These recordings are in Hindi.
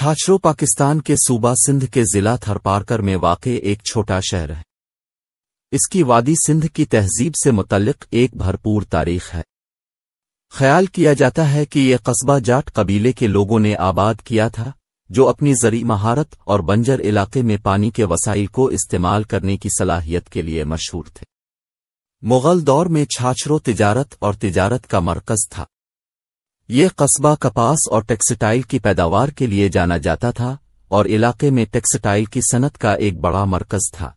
छाछरो पाकिस्तान के सूबा सिंध के जिला थरपारकर में वाक़ एक छोटा शहर है इसकी वादी सिंध की तहजीब से मुतलक एक भरपूर तारीख है ख्याल किया जाता है कि ये कस्बा जाट कबीले के लोगों ने आबाद किया था जो अपनी जरी महारत और बंजर इलाके में पानी के वसाइल को इस्तेमाल करने की सलाहियत के लिए मशहूर थे मुगल दौर में छाछरो तिजारत और तिजारत का मरकज था ये कस्बा कपास और टेक्सटाइल की पैदावार के लिए जाना जाता था और इलाके में टेक्सटाइल की सनत का एक बड़ा मरकज था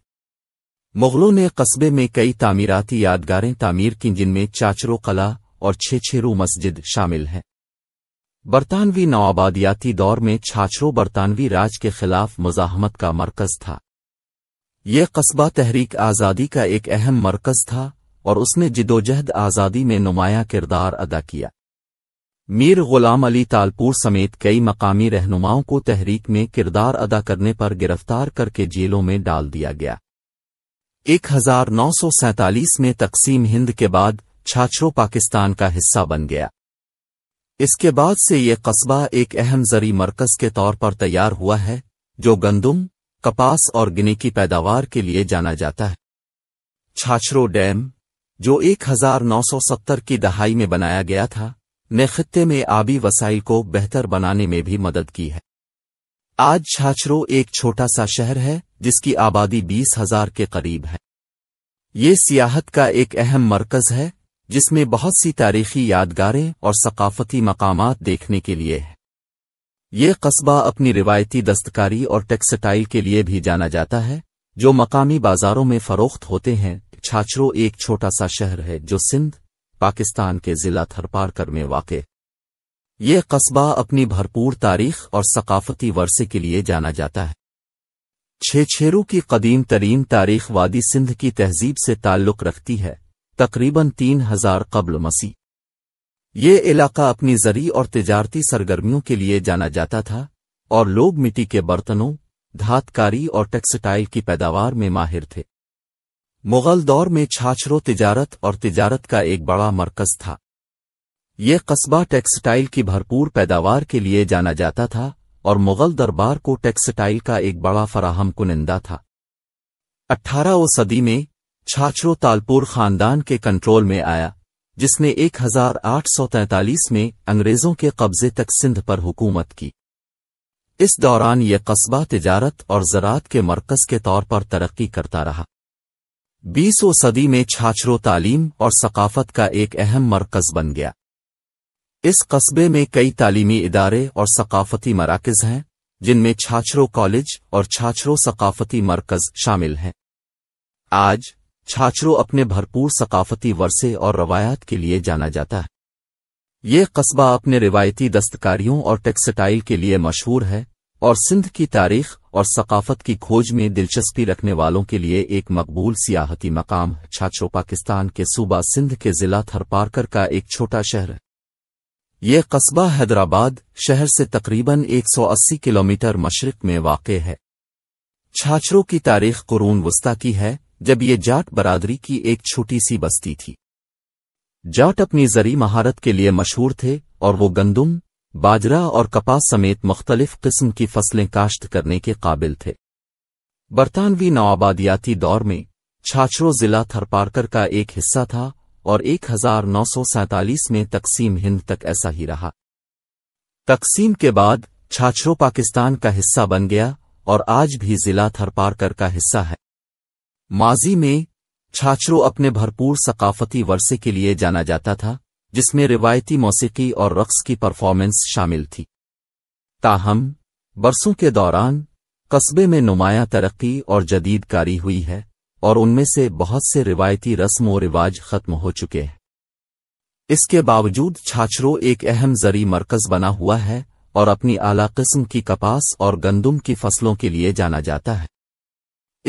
मुगलों ने कस्बे में कई तामीराती यादगारें तामीर की जिनमें चाचरो कला और छेछेरू मस्जिद शामिल हैं बरतानवी नवाबादियाती दौर में छाछरो बरतानवी राज के खिलाफ मुजाहमत का मरकज था यह कस्बा तहरीक आज़ादी का एक अहम मरकज था और उसने जिदोजहद आज़ादी में नुमाया किरदार अदा किया मीर गुलाम अली तालपुर समेत कई मकामी रहनुमाओं को तहरीक में किरदार अदा करने पर गिरफ्तार करके जेलों में डाल दिया गया एक हजार नौ सौ में तकसीम हिंद के बाद छाछरो पाकिस्तान का हिस्सा बन गया इसके बाद से ये कस्बा एक अहम जरी मरकज के तौर पर तैयार हुआ है जो गंदुम कपास और गिने की पैदावार के लिए जाना जाता है छाछरो डैम जो 1970 की दहाई में बनाया गया था ने खत्े में आबी वसाइल को बेहतर बनाने में भी मदद की है आज छाछरो एक छोटा सा शहर है जिसकी आबादी बीस हजार के करीब है ये सियाहत का एक अहम मरकज है जिसमें बहुत सी तारीखी यादगारें और सकाफती मकाम देखने के लिए है ये कस्बा अपनी रिवायती दस्तकारी और टेक्सटाइल के लिए भी जाना जाता है जो मकामी बाजारों में फरोख्त होते हैं छाछरो एक छोटा सा शहर है जो सिंध पाकिस्तान के जिला थरपारकर में वाक़ ये कस्बा अपनी भरपूर तारीख और सकाफती वर्से के लिए जाना जाता है छेछेरू की कदीम तरीन तारीख वादी सिंध की तहजीब से ताल्लुक़ रखती है तकरीबन तीन हजार कबल मसीह ये इलाका अपनी जरी और तजारती सरगर्मियों के लिए जाना जाता था और लोग मिट्टी के बर्तनों धातकारी और टेक्सटाइल की पैदावार में माहिर थे मुगल दौर में छाछरो तिजारत और तिजारत का एक बड़ा मरकज था ये कस्बा टेक्सटाइल की भरपूर पैदावार के लिए जाना जाता था और मुगल दरबार को टेक्सटाइल का एक बड़ा फराहम कुनिंदा था अट्ठारह सदी में छाछरो तालपुर खानदान के कंट्रोल में आया जिसने 1843 में अंग्रेजों के कब्जे तक सिंध पर हुकूमत की इस दौरान ये कस्बा तिजारत और ज़रात के मरकज़ के तौर पर तरक्की करता रहा बीसों सदी में छाछरो तालीम और सकाफत का एक अहम मरकज बन गया इस कस्बे में कई तालीमी इदारे और सकाफती मराकज हैं जिनमें छाछरो कॉलेज और छाछरो सकाफती मरकज शामिल हैं आज छाछरो अपने भरपूर सकाफती वर्से और रवायात के लिए जाना जाता है ये कस्बा अपने रिवायती दस्तकारियों और टेक्सटाइल के लिए मशहूर है और सिंध की तारीख और सकाफत की खोज में दिलचस्पी रखने वालों के लिए एक मकबूल सियाहती मकाम छाछो पाकिस्तान के सूबा सिंध के जिला थरपारकर का एक छोटा शहर है कस्बा हैदराबाद शहर से तकरीबन 180 किलोमीटर मशरक में वाक़ है छाछरों की तारीख कुरून वस्ता की है जब ये जाट बरादरी की एक छोटी सी बस्ती थी जाट अपनी जरी महारत के लिए मशहूर थे और वो गंदुम बाजरा और कपास समेत मुख्तलिफ किस्म की फसलें काश्त करने के काबिल थे बरतानवी नवाबादियाती दौर में छाछरो जिला थरपारकर का एक हिस्सा था और एक हजार नौ सौ सैतालीस में तकसीम हिंद तक ऐसा ही रहा तकसीम के बाद छाछरो पाकिस्तान का हिस्सा बन गया और आज भी जिला थरपारकर का हिस्सा है माजी में छाछरो अपने भरपूर सकाफती वर्से के लिए जाना जाता था जिसमें रिवायती मौसीकी और रक्स की परफॉर्मेंस शामिल थी ताहम बरसों के दौरान कस्बे में नुमाया तरक्की और जदीद कारी हुई है और उनमें से बहुत से रिवायती रस्म व रिवाज खत्म हो चुके हैं इसके बावजूद छाछरो एक अहम जरी मरकज बना हुआ है और अपनी आला किस्म की कपास और गंदुम की फसलों के लिए जाना जाता है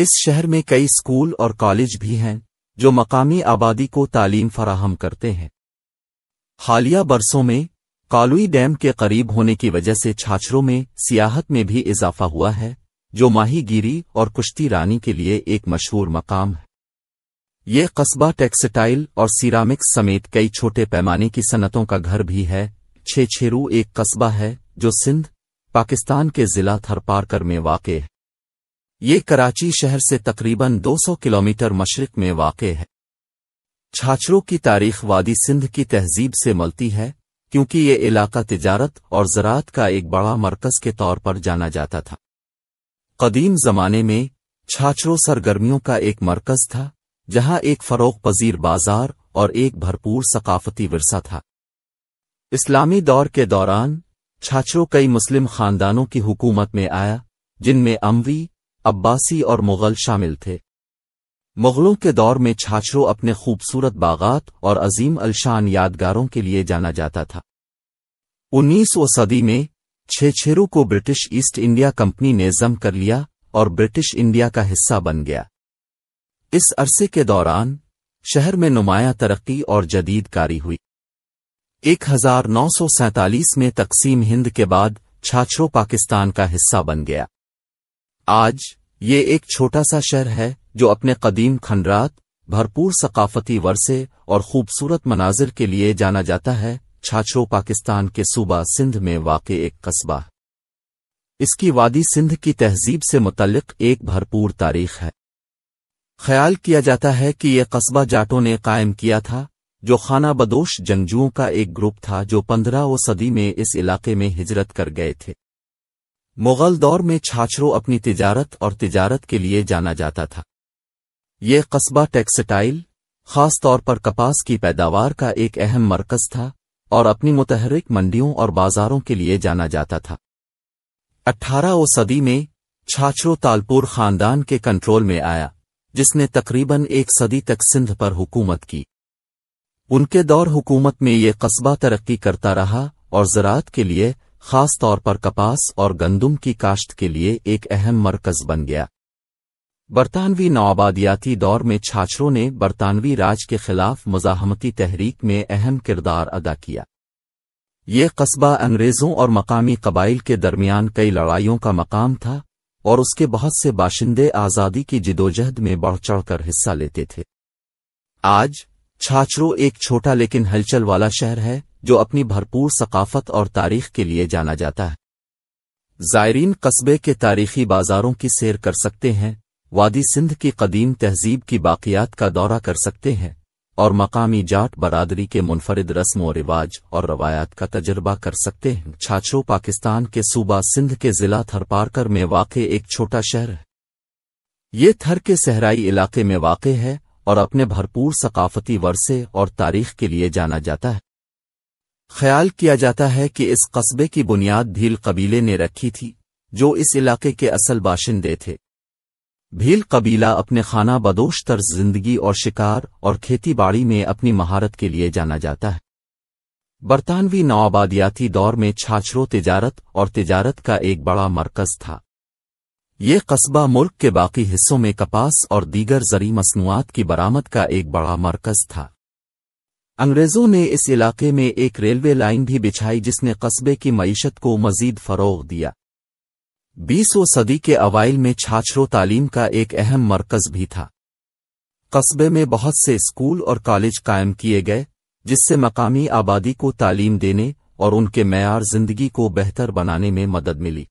इस शहर में कई स्कूल और कॉलेज भी हैं जो मकामी आबादी को तालीम फराहम करते हैं हालिया बरसों में कालुई डैम के करीब होने की वजह से छाछरों में सियाहत में भी इजाफा हुआ है जो माहीगिरी और कुश्ती रानी के लिए एक मशहूर मकाम है ये कस्बा टेक्सटाइल और सीरामिक्स समेत कई छोटे पैमाने की सनतों का घर भी है छेछेरू एक कस्बा है जो सिंध पाकिस्तान के जिला थरपारकर में वाक़ है ये कराची शहर से तकरीबन 200 किलोमीटर मशरक में वाक़ है छाछरों की तारीख वादी सिंध की तहजीब से मलती है क्योंकि ये इलाका तिजारत और ज़रात का एक बड़ा मरकज़ के तौर पर जाना जाता था कदीम ज़माने में छाछरों सरगर्मियों का एक मरकज़ था जहां एक फ़रोख़ पजीर बाजार और एक भरपूर सकाफती वरसा था इस्लामी दौर के दौरान छाछरों कई मुस्लिम खानदानों की हुकूमत में आया जिनमें अमवी अब्बासी और मुग़ल शामिल थे मुगलों के दौर में छाछरों अपने खूबसूरत बागात और अजीम अलशान यादगारों के लिए जाना जाता था उन्नीसवीं सदी में छेछेरू को ब्रिटिश ईस्ट इंडिया कंपनी ने जम कर लिया और ब्रिटिश इंडिया का हिस्सा बन गया इस अरसे के दौरान शहर में नुमाया तरक्की और जदीद कारी हुई 1947 में तकसीम हिंद के बाद छाछरों पाकिस्तान का हिस्सा बन गया आज ये एक छोटा सा शहर है जो अपने कदीम खंडरात भरपूर सकाफती वर्से और खूबसूरत मनाजिर के लिए जाना जाता है छाछो पाकिस्तान के सूबा सिंध में वाक़ एक कस्बा इसकी वादी सिंध की तहजीब से मुतलक एक भरपूर तारीख है ख्याल किया जाता है कि यह कस्बा जाटों ने कायम किया था जो खाना बदोश जंगजुओं का एक ग्रुप था जो पंद्रहवीं सदी में इस इलाके में हिजरत कर गए थे मुगल दौर में छाछरों अपनी तिजारत और तिजारत के लिए जाना जाता था ये कस्बा टेक्सटाइल खास तौर पर कपास की पैदावार का एक अहम मरकज था और अपनी मुतहरिक मंडियों और बाजारों के लिए जाना जाता था अट्ठारह सदी में छाछरो तालपुर खानदान के कंट्रोल में आया जिसने तकरीबन एक सदी तक सिंध पर हुकूमत की उनके दौर हुकूमत में ये कस्बा तरक्की करता रहा और ज़रात के लिए खास तौर पर कपास और गंदम की काश्त के लिए एक अहम मरकज बन गया बरतानवी नवाबादियाती दौर में छाछरों ने बरतानवी राज के खिलाफ मजाहमती तहरीक में अहम किरदार अदा किया ये कस्बा अंग्रेज़ों और मकामी कबाइल के दरमियान कई लड़ाइयों का मकाम था और उसके बहुत से बाशिंदे आज़ादी की जिदोजहद में बढ़ चढ़कर हिस्सा लेते थे आज छाछरों एक छोटा लेकिन हलचल वाला शहर है जो अपनी भरपूर सकाफत और तारीख के लिए जाना जाता है जायरीन कस्बे के तारीखी बाजारों की सैर कर सकते हैं वादी सिंध की कदीम तहजीब की बाकियात का दौरा कर सकते हैं और मकामी जाट बरादरी के मुनफरद रस्म व रिवाज और रवायात का तजर्बा कर सकते हैं छाछो पाकिस्तान के सूबा सिंध के जिला थरपारकर में वाक़ एक छोटा शहर है ये थर के सहराई इलाके में वाक़ है और अपने भरपूर सकाफती वर्से और तारीख के लिए जाना जाता है ख्याल किया जाता है कि इस कस्बे की बुनियाद भील कबीले ने रखी थी जो इस इलाके के असल बाशिंदे थे भील कबीला अपने खाना बदोश तर्ज जिंदगी और शिकार और खेतीबाड़ी में अपनी महारत के लिए जाना जाता है बरतानवी नौआबादियाती दौर में छाछरों तिजारत और तिजारत का एक बड़ा मरकज था ये कस्बा मुल्क के बाकी हिस्सों में कपास और दीगर जरी मसनूआत की बरामद का एक बड़ा मरकज था अंग्रेजों ने इस इलाके में एक रेलवे लाइन भी बिछाई जिसने कस्बे की मीशत को मजीद फरोग दिया बीसवों सदी के अवाइल में छाछरों तालीम का एक अहम मरकज भी था कस्बे में बहुत से स्कूल और कॉलेज कायम किए गए जिससे मकामी आबादी को तालीम देने और उनके मैार जिंदगी को बेहतर बनाने में मदद मिली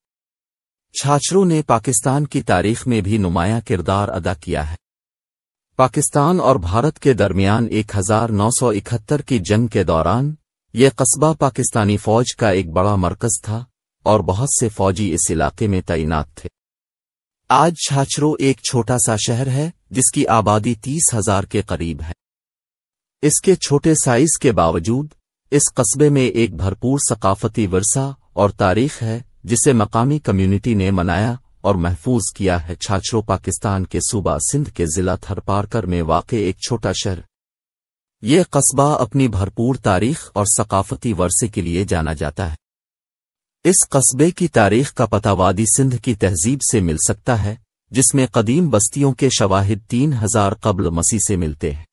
छाछरों ने पाकिस्तान की तारीख में भी नुमाया किरदार अदा किया है पाकिस्तान और भारत के दरमियान 1971 की जंग के दौरान ये कस्बा पाकिस्तानी फौज का एक बड़ा मरकज था और बहुत से फौजी इस इलाके में तैनात थे आज छाछरो एक छोटा सा शहर है जिसकी आबादी तीस हजार के करीब है इसके छोटे साइज के बावजूद इस कस्बे में एक भरपूर सकाफती वर्षा और तारीख है जिसे मकामी कम्युनिटी ने मनाया और महफूज किया है छाछरो पाकिस्तान के सूबा सिंध के जिला थरपारकर में वाक़ एक छोटा शहर ये कस्बा अपनी भरपूर तारीख और सकाफती वर्से के लिए जाना जाता है इस कस्बे की तारीख का पता वादी सिंध की तहजीब से मिल सकता है जिसमें कदीम बस्तियों के शवाहिद तीन हजार कबल मसीह से मिलते हैं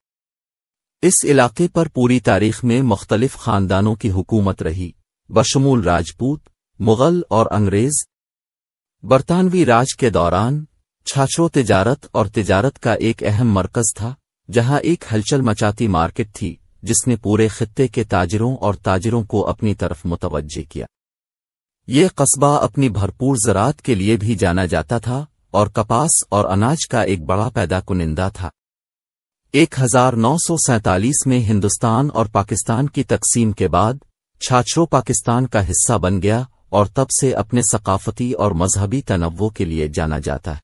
इस इलाके पर पूरी तारीख में मुख्तलिफ खानदानों की हुकूमत रही बशमूल राजपूत मुगल और अंग्रेज बरतानवी राज के दौरान छाछो तिजारत और तिजारत का एक अहम मरकज था जहां एक हलचल मचाती मार्केट थी जिसने पूरे खत्ते के ताजरों और ताजरों को अपनी तरफ मुतवजे किया ये कस्बा अपनी भरपूर ज़रात के लिए भी जाना जाता था और कपास और अनाज का एक बड़ा पैदा कुनिंदा था एक हजार नौ सौ सैतालीस में हिंदुस्तान और पाकिस्तान की तकसीम के बाद छाछरों पाकिस्तान का हिस्सा बन गया और तब से अपने सकाफती और मजहबी तनवो के लिए जाना जाता है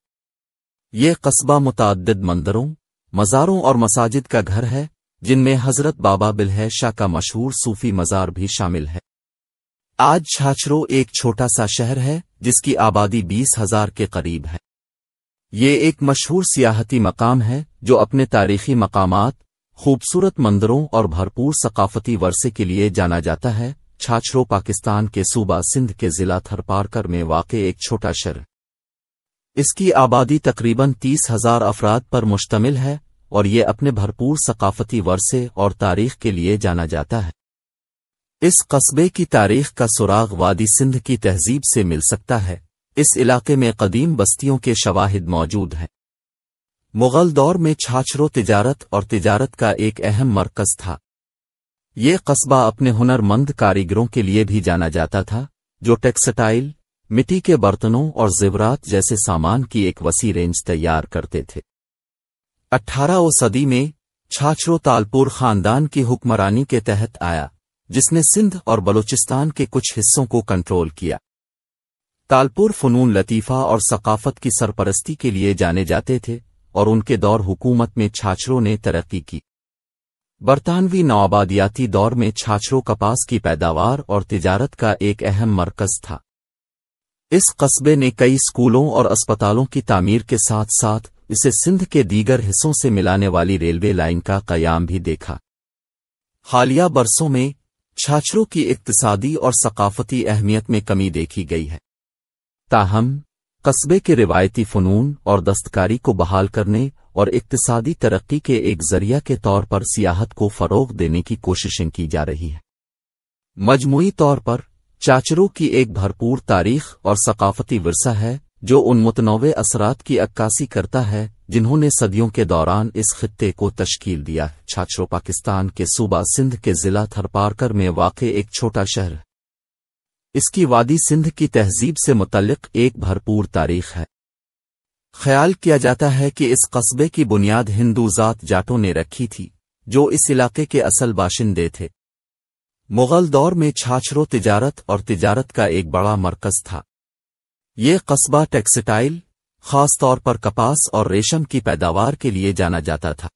ये कस्बा मुतद मंदिरों मज़ारों और मसाजिद का घर है जिनमें हज़रत बाबा बिल्ह शाह का मशहूर सूफी मज़ार भी शामिल है आज छाछरो एक छोटा सा शहर है जिसकी आबादी बीस हजार के करीब है ये एक मशहूर सियाहती मकाम है जो अपने तारीखी मकामात खूबसूरत मंदिरों और भरपूर सकाफती वर्से के लिए जाना जाता है छाछरो पाकिस्तान के सूबा सिंध के जिला थरपारकर में वाक़ एक छोटा शहर इसकी आबादी तकरीबन तीस हजार अफराद पर मुश्तमिल है और ये अपने भरपूर सकाफती वर्से और तारीख के लिए जाना जाता है इस कस्बे की तारीख का सुराग वादी सिंध की तहजीब से मिल सकता है इस इलाके में कदीम बस्तियों के शवाहिद मौजूद हैं मुगल दौर में छाछरों तिजारत और तिजारत का एक अहम मरकज था ये कस्बा अपने हुनरमंद कारीगरों के लिए भी जाना जाता था जो टेक्सटाइल मिट्टी के बर्तनों और जेवरात जैसे सामान की एक वसी रेंज तैयार करते थे अट्ठारह सदी में छाछरों तालपुर खानदान की हुक्मरानी के तहत आया जिसने सिंध और बलूचिस्तान के कुछ हिस्सों को कंट्रोल किया तालपुर फनून लतीफ़ा और सकाफत की सरपरस्ती के लिए जाने जाते थे और उनके दौर हुकूमत में छाछरों ने तरक्की की बरतानवी नवाबादियाती दौर में छाछरों कपास की पैदावार और तिजारत का एक अहम मरकज था इस कस्बे ने कई स्कूलों और अस्पतालों की तामीर के साथ साथ इसे सिंध के दीगर हिस्सों से मिलाने वाली रेलवे लाइन का कयाम भी देखा हालिया बरसों में छाछरों की इकतसादी और सकाफती अहमियत में कमी देखी गई है ताहम कस्बे के रिवायती फ़नून और दस्तकारी को बहाल करने और इकतसादी तरक्की के एक जरिया के तौर पर सियाहत को फ़रोग देने की कोशिशें की जा रही हैं मजमू तौर पर चाचरों की एक भरपूर तारीख और सकाफती वरसा है जो उन मुतनवे असरात की अक्कासी करता है जिन्होंने सदियों के दौरान इस खत्े को तश्कील दिया छाछरो पाकिस्तान के सूबा सिंध के जिला थरपारकर में वाक़ एक छोटा शहर इसकी वादी सिंध की तहजीब से मुतलक एक भरपूर तारीख है ख्याल किया जाता है कि इस कस्बे की बुनियाद हिंदू जात जाटों ने रखी थी जो इस इलाके के असल बाशिंदे थे मुगल दौर में छाछरों तिजारत और तिजारत का एक बड़ा मरकज था ये कस्बा टेक्सटाइल खास तौर पर कपास और रेशम की पैदावार के लिए जाना जाता था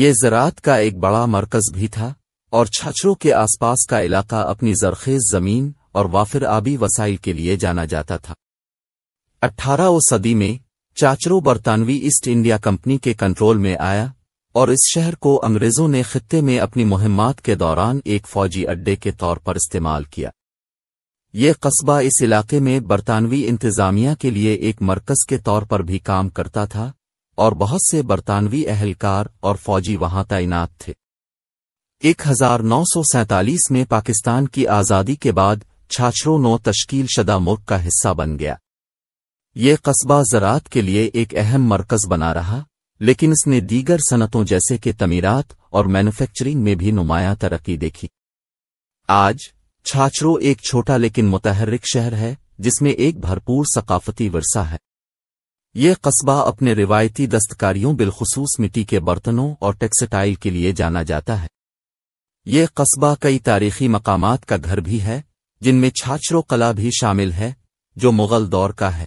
ये ज़रात का एक बड़ा मरकज भी था और छछरों के आसपास का इलाका अपनी जरखेज जमीन और वाफिर आबी वसाइल के लिए जाना जाता था अट्ठारह सदी में चाचरों बरतानवी ईस्ट इंडिया कंपनी के कंट्रोल में आया और इस शहर को अंग्रेजों ने खत्े में अपनी मुहिमात के दौरान एक फौजी अड्डे के तौर पर इस्तेमाल किया ये कस्बा इस इलाके में बरतानवी इंतज़ामिया के लिए एक मरकज़ के तौर पर भी काम करता था और बहुत से बरतानवी अहलकार और फौजी वहां तैनात थे 1947 में पाकिस्तान की आज़ादी के बाद छाछरो नौ तश्कील शदा मुल्क का हिस्सा बन गया ये कस्बा ज़रात के लिए एक अहम मरकज़ बना रहा लेकिन इसने दीगर सनतों जैसे कि तमीरात और मैन्युफैक्चरिंग में भी नुमाया तरक्की देखी आज छाछरो एक छोटा लेकिन मुतहरिक शहर है जिसमें एक भरपूर सकाफती वर्षा है यह कस्बा अपने रिवायती दस्तकारियों बिलखसूस मिट्टी के बर्तनों और टेक्सटाइल के लिए जाना जाता है यह कस्बा कई तारीखी मकाम का घर भी है जिनमें छाछरो कला भी शामिल है जो मुगल दौर का है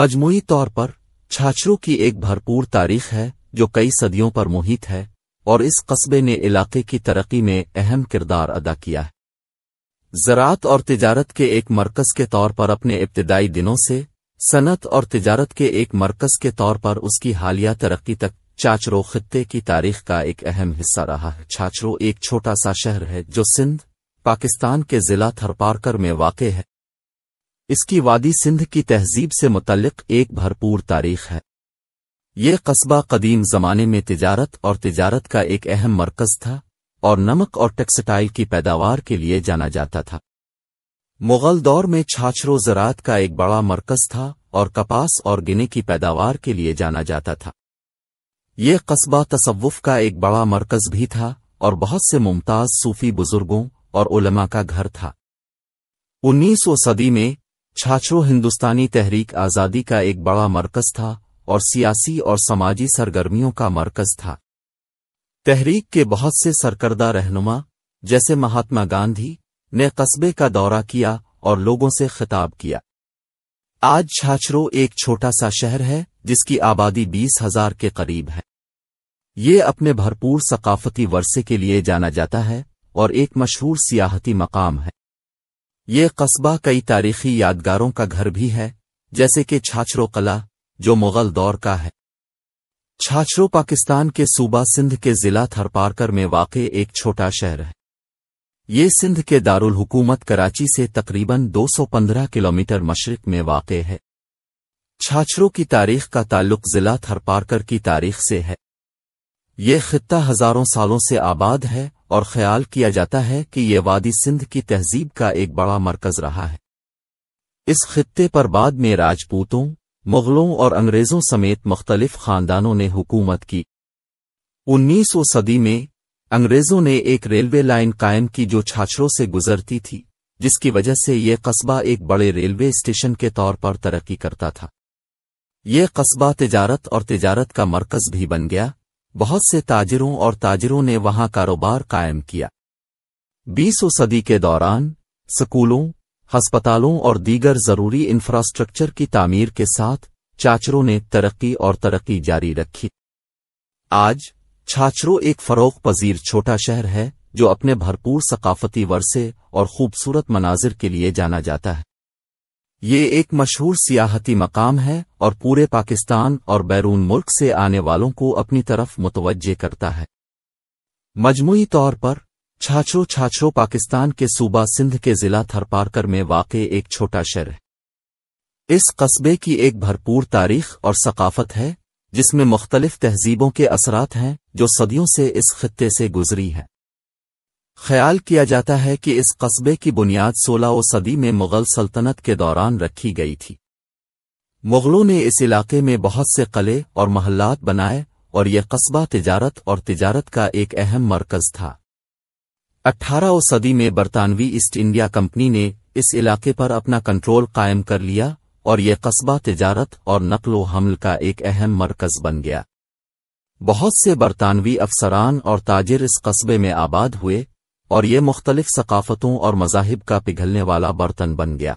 मजमू तौर पर छाछरों की एक भरपूर तारीख है जो कई सदियों पर मुहित है और इस कस्बे ने इलाके की तरक्की में अहम किरदार अदा किया है ज़रात और तिजारत के एक मरकज़ के तौर पर अपने इब्तदाई दिनों से सनत और तिजारत के एक मरकज़ के तौर पर उसकी हालिया तरक्की तक चाचरो खत्े की तारीख का एक अहम हिस्सा रहा है चाचरो एक छोटा सा शहर है जो सिंध पाकिस्तान के ज़िला थरपारकर में वाक़ है इसकी वादी सिंध की तहजीब से मुतल एक भरपूर तारीख है ये कस्बा कदीम जमाने में तजारत और तजारत का एक अहम मरकज़ था और नमक और टेक्सटाइल की पैदावार के लिए जाना जाता था मुगल दौर में छाछरो ज़रात का एक बड़ा मरकज था और कपास और गिने की पैदावार के लिए जाना जाता था ये कस्बा तसव्वुफ का एक बड़ा मरकज भी था और बहुत से मुमताज सूफी बुजुर्गों और उलमा का घर था सौ सदी में छाछरो हिंदुस्तानी तहरीक आज़ादी का एक बड़ा मरकज था और सियासी और समाजी सरगर्मियों का मरकज था तहरीक के बहुत से सरकर्दा रहनुमा जैसे महात्मा गांधी ने कस्बे का दौरा किया और लोगों से खिताब किया आज छाछरो एक छोटा सा शहर है जिसकी आबादी बीस हजार के करीब है ये अपने भरपूर सकाफती वर्से के लिए जाना जाता है और एक मशहूर सियाहती मकाम है ये कस्बा कई तारीखी यादगारों का घर भी है जैसे कि छाछरो कला जो मुगल दौर का है छाछरो पाकिस्तान के सूबा सिंध के जिला थरपारकर में वाक़ एक छोटा शहर है ये सिंध के दारुल हुकूमत कराची से तकरीबन 215 किलोमीटर मशरक में वाक़ है छाछरों की तारीख का ताल्लुक जिला थरपारकर की तारीख से है ये खत्ता हज़ारों सालों से आबाद है और ख्याल किया जाता है कि ये वादी सिंध की तहजीब का एक बड़ा मरकज़ रहा है इस खत्े पर बाद में राजपूतों मुगलों और अंग्रेज़ों समेत मुख्तलिफ खानदानों ने हुकूमत की उन्नीसवीं सदी में अंग्रेज़ों ने एक रेलवे लाइन कायम की जो छाछरों से गुजरती थी जिसकी वजह से यह कस्बा एक बड़े रेलवे स्टेशन के तौर पर तरक्की करता था यह कस्बा तिजारत और तिजारत का मरकज भी बन गया बहुत से ताजिरों और ताजिरों ने वहां कारोबार कायम किया बीसों सदी के दौरान स्कूलों हस्पतालों और दीगर जरूरी इंफ्रास्ट्रक्चर की तामीर के साथ चाचरों ने तरक्की और तरक्की जारी रखी आज छाछरों एक फरोग पजीर छोटा शहर है जो अपने भरपूर सकाफती वर्से और खूबसूरत मनाजिर के लिए जाना जाता है ये एक मशहूर सियाहती मकाम है और पूरे पाकिस्तान और बैरून मुल्क से आने वालों को अपनी तरफ मुतवजे करता है मजमू तौर पर छाछो छाछो पाकिस्तान के सूबा सिंध के जिला थरपारकर में वाक़ एक छोटा शहर है इस कस्बे की एक भरपूर तारीख और सकाफत है जिसमें मुख्तलिफ तहजीबों के असरात हैं जो सदियों से इस खत्े से गुजरी हैं ख्याल किया जाता है कि इस कस्बे की बुनियाद सोलह सदी में मुग़ल सल्तनत के दौरान रखी गई थी मुग़लों ने इस इलाके में बहुत से कले और महल्लात बनाए और यह कस्बा तिजारत और तिजारत का एक अहम मरकज़ था अठारह सदी में बरतानवी ईस्ट इंडिया कंपनी ने इस इलाके पर अपना कंट्रोल कायम कर लिया और यह कस्बा तजारत और नकलो हमल का एक अहम मरकज बन गया बहुत से बरतानवी अफसरान और ताजिर इस कस्बे में आबाद हुए और ये मुख्तलिफ सकाफतों और मजाहिब का पिघलने वाला बर्तन बन गया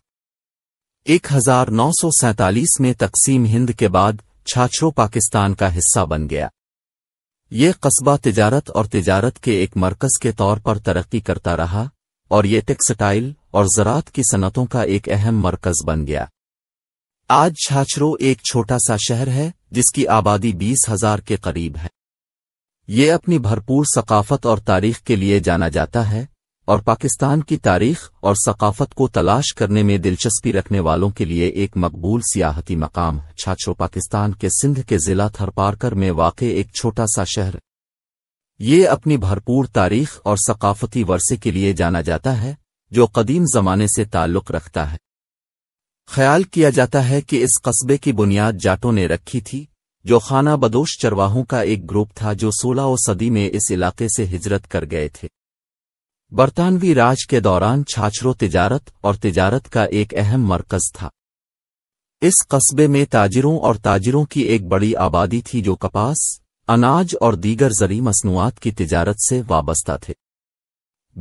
एक हजार नौ सौ सैतालीस में तकसीम हिंद के बाद छाछरों पाकिस्तान का हिस्सा बन गया ये कस्बा तिजारत और तिजारत के एक मरकज के तौर पर तरक्की करता रहा और ये टेक्सटाइल और ज़रात की सनतों का एक अहम मरकज बन गया आज छाछरो एक छोटा सा शहर है जिसकी आबादी बीस हजार के करीब है ये अपनी भरपूर सकाफत और तारीख के लिए जाना जाता है और पाकिस्तान की तारीख और सकाफत को तलाश करने में दिलचस्पी रखने वालों के लिए एक मकबूल सियाहती मकाम छाछो पाकिस्तान के सिंध के जिला थरपारकर में वाक़ एक छोटा सा शहर ये अपनी भरपूर तारीख और सकाफती वर्से के लिए जाना जाता है जो कदीम जमाने से ताल्लुक़ रखता है ख्याल किया जाता है कि इस कस्बे की बुनियाद जाटों ने रखी थी जो खाना बदोश चरवाहों का एक ग्रुप था जो सोलह सदी में इस इलाके से हिजरत कर गए थे बरतानवी राज के दौरान छाछरों तिजारत और तिजारत का एक अहम मरकज था इस कस्बे में ताजिरों और ताजिरों की एक बड़ी आबादी थी जो कपास अनाज और दीगर जरी मसनूआत की तिजारत से वाबस्ता थे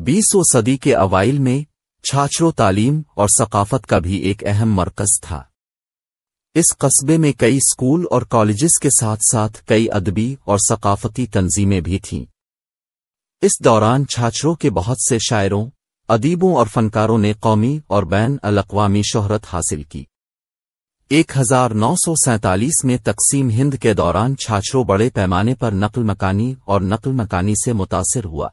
बीसों सदी के अवाइल में छाछरों तालीम और सकाफत का भी एक अहम मरकज था इस कस्बे में कई स्कूल और कॉलेजेस के साथ साथ कई अदबी और सकाफती तंजीमें भी थीं इस दौरान छाछरों के बहुत से शायरों अदीबों और फनकारों ने कौमी और बैन अलावामी शोहरत हासिल की 1947 में तकसीम हिंद के दौरान छाछरों बड़े पैमाने पर नकल मकानी और नकल मकानी से मुतासर हुआ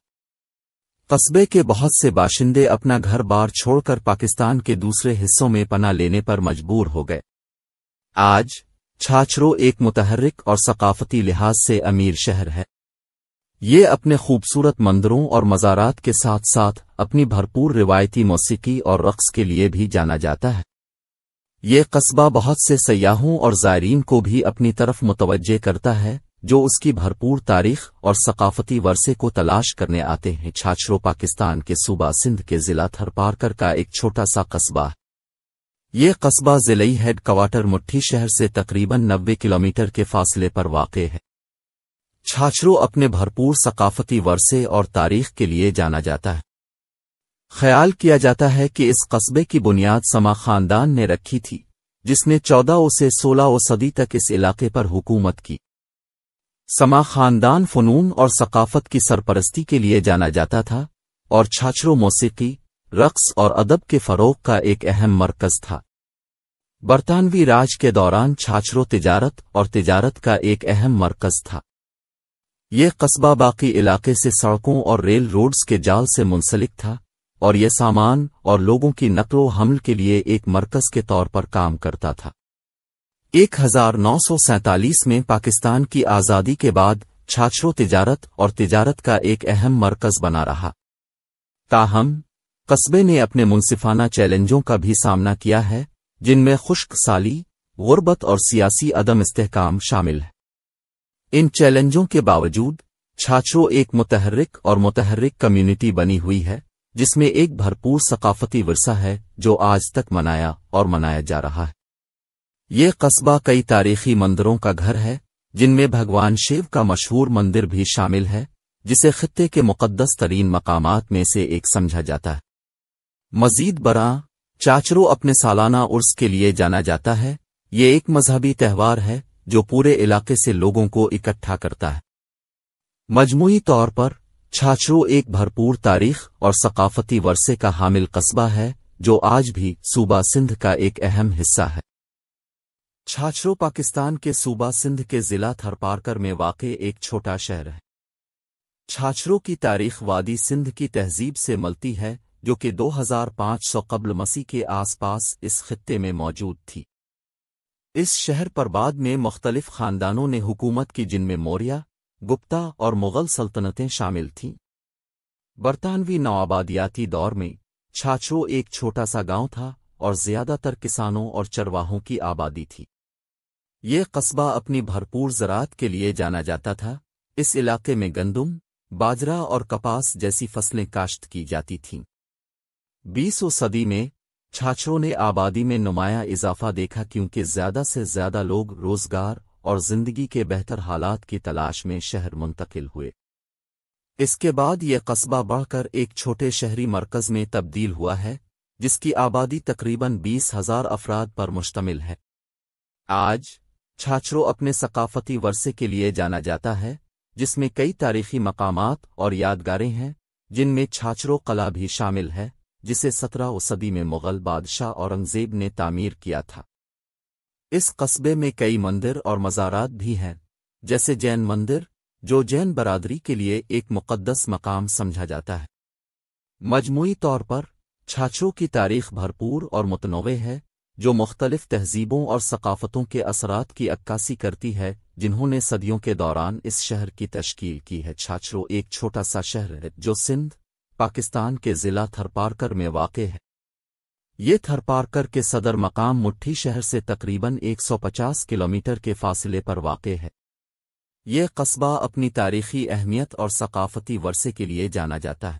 कस्बे के बहुत से बाशिंदे अपना घर बार छोड़कर पाकिस्तान के दूसरे हिस्सों में पना लेने पर मजबूर हो गए आज छाछरों एक मुतहरिक और सकाफती लिहाज से अमीर शहर है ये अपने खूबसूरत मंदिरों और मज़ारात के साथ साथ अपनी भरपूर रिवायती मौसीकी और रक़्स के लिए भी जाना जाता है ये कस्बा बहुत से सयाहों और ज़ायरीन को भी अपनी तरफ मुतवजह करता है जो उसकी भरपूर तारीख और सकाफती वर्से को तलाश करने आते हैं छाछरो पाकिस्तान के सूबा सिंध के जिला थरपारकर का एक छोटा सा कस्बा है ये कस्बा जिलई हेड क्वार्टर शहर से तकरीबन नब्बे किलोमीटर के फासले पर वाक़ है छाछरों अपने भरपूर सकाफती वर्से और तारीख के लिए जाना जाता है ख्याल किया जाता है कि इस कस्बे की बुनियाद समा खानदान ने रखी थी जिसने चौदह से सोलह सदी तक इस इलाके पर हुकूमत की समा खानदान फ़नून और सकाफत की सरपरस्ती के लिए जाना जाता था और छाछरों मौसीकी रक्स और अदब के फ़रोग का एक अहम मरकज़ था बरतानवी राज के दौरान छाछरों तिजारत और तिजारत का एक अहम मरकज़ था ये कस्बा बाकी इलाके से सड़कों और रेल रोड्स के जाल से मुंसलिक था और यह सामान और लोगों की नकलो हमल के लिए एक मरकज के तौर पर काम करता था 1947 में पाकिस्तान की आज़ादी के बाद छाछरों तिजारत और तिजारत का एक अहम मरकज बना रहा ताहम कस्बे ने अपने मुनसिफाना चैलेंजों का भी सामना किया है जिनमें खुश्क साली गुर्बत और सियासी अदम इस्तेकाम शामिल है इन चैलेंजों के बावजूद छाछरो एक मुतहरिक और मुतहरक कम्युनिटी बनी हुई है जिसमें एक भरपूर सकाफती वर्षा है जो आज तक मनाया और मनाया जा रहा है ये कस्बा कई तारीखी मंदिरों का घर है जिनमें भगवान शिव का मशहूर मंदिर भी शामिल है जिसे खत्ते के मुकद्दस तरीन मकामात में से एक समझा जाता है मजीद बरा चाचरो अपने सालाना उर्स के लिए जाना जाता है ये एक मजहबी त्यौहार है जो पूरे इलाके से लोगों को इकट्ठा करता है मजमू तौर पर छाछरो एक भरपूर तारीख और सकाफती वर्से का हामिल कस्बा है जो आज भी सूबा सिंध का एक अहम हिस्सा है छाछरो पाकिस्तान के सूबा सिंध के जिला थरपारकर में वाक़ एक छोटा शहर है छाछरो की तारीख वादी सिंध की तहजीब से मलती है जो कि 2500 कबल मसीह के आसपास इस खत्े में मौजूद थी इस शहर पर बाद में मुख्तलिफ खानदानों ने हुकूमत की जिनमें मौर्या गुप्ता और मुगल सल्तनतें शामिल थीं बरतानवी नवाबादियाती दौर में छाछो एक छोटा सा गांव था और ज्यादातर किसानों और चरवाहों की आबादी थी ये कस्बा अपनी भरपूर ज़रात के लिए जाना जाता था इस इलाके में गंदुम बाजरा और कपास जैसी फसलें काश्त की जाती थीं बीसों सदी में छाछरों ने आबादी में नुमाया इजाफा देखा क्योंकि ज्यादा से ज्यादा लोग रोजगार और जिंदगी के बेहतर हालात की तलाश में शहर मुंतकिल हुए इसके बाद ये कस्बा बढ़कर एक छोटे शहरी मरकज में तब्दील हुआ है जिसकी आबादी तकरीबन बीस हजार अफराद पर मुश्तमिल है आज छाछरों अपने सकाफती वर्से के लिए जाना जाता है जिसमें कई तारीखी मकामात और यादगारें हैं जिनमें छाछरों कला भी शामिल है जिसे सत्रह सदी में मुगल बादशाह औरंगजेब ने तामीर किया था इस कस्बे में कई मंदिर और मज़ारात भी हैं जैसे जैन मंदिर जो जैन बरादरी के लिए एक मुकद्दस मकाम समझा जाता है मजमूई तौर पर छाछों की तारीख भरपूर और मतनवे है जो मुख्तलिफ तहजीबों और सकाफ़तों के असरात की अक्कासी करती है जिन्होंने सदियों के दौरान इस शहर की तश्कील की है छाछरों एक छोटा सा शहर है जो सिंध पाकिस्तान के ज़िला थरपारकर में वाक़ है ये थरपारकर के सदर मकाम मुठ्ठी शहर से तकरीबन 150 किलोमीटर के फासिले पर वाक़ है ये कस्बा अपनी तारीखी अहमियत और सकाफती वर्से के लिए जाना जाता है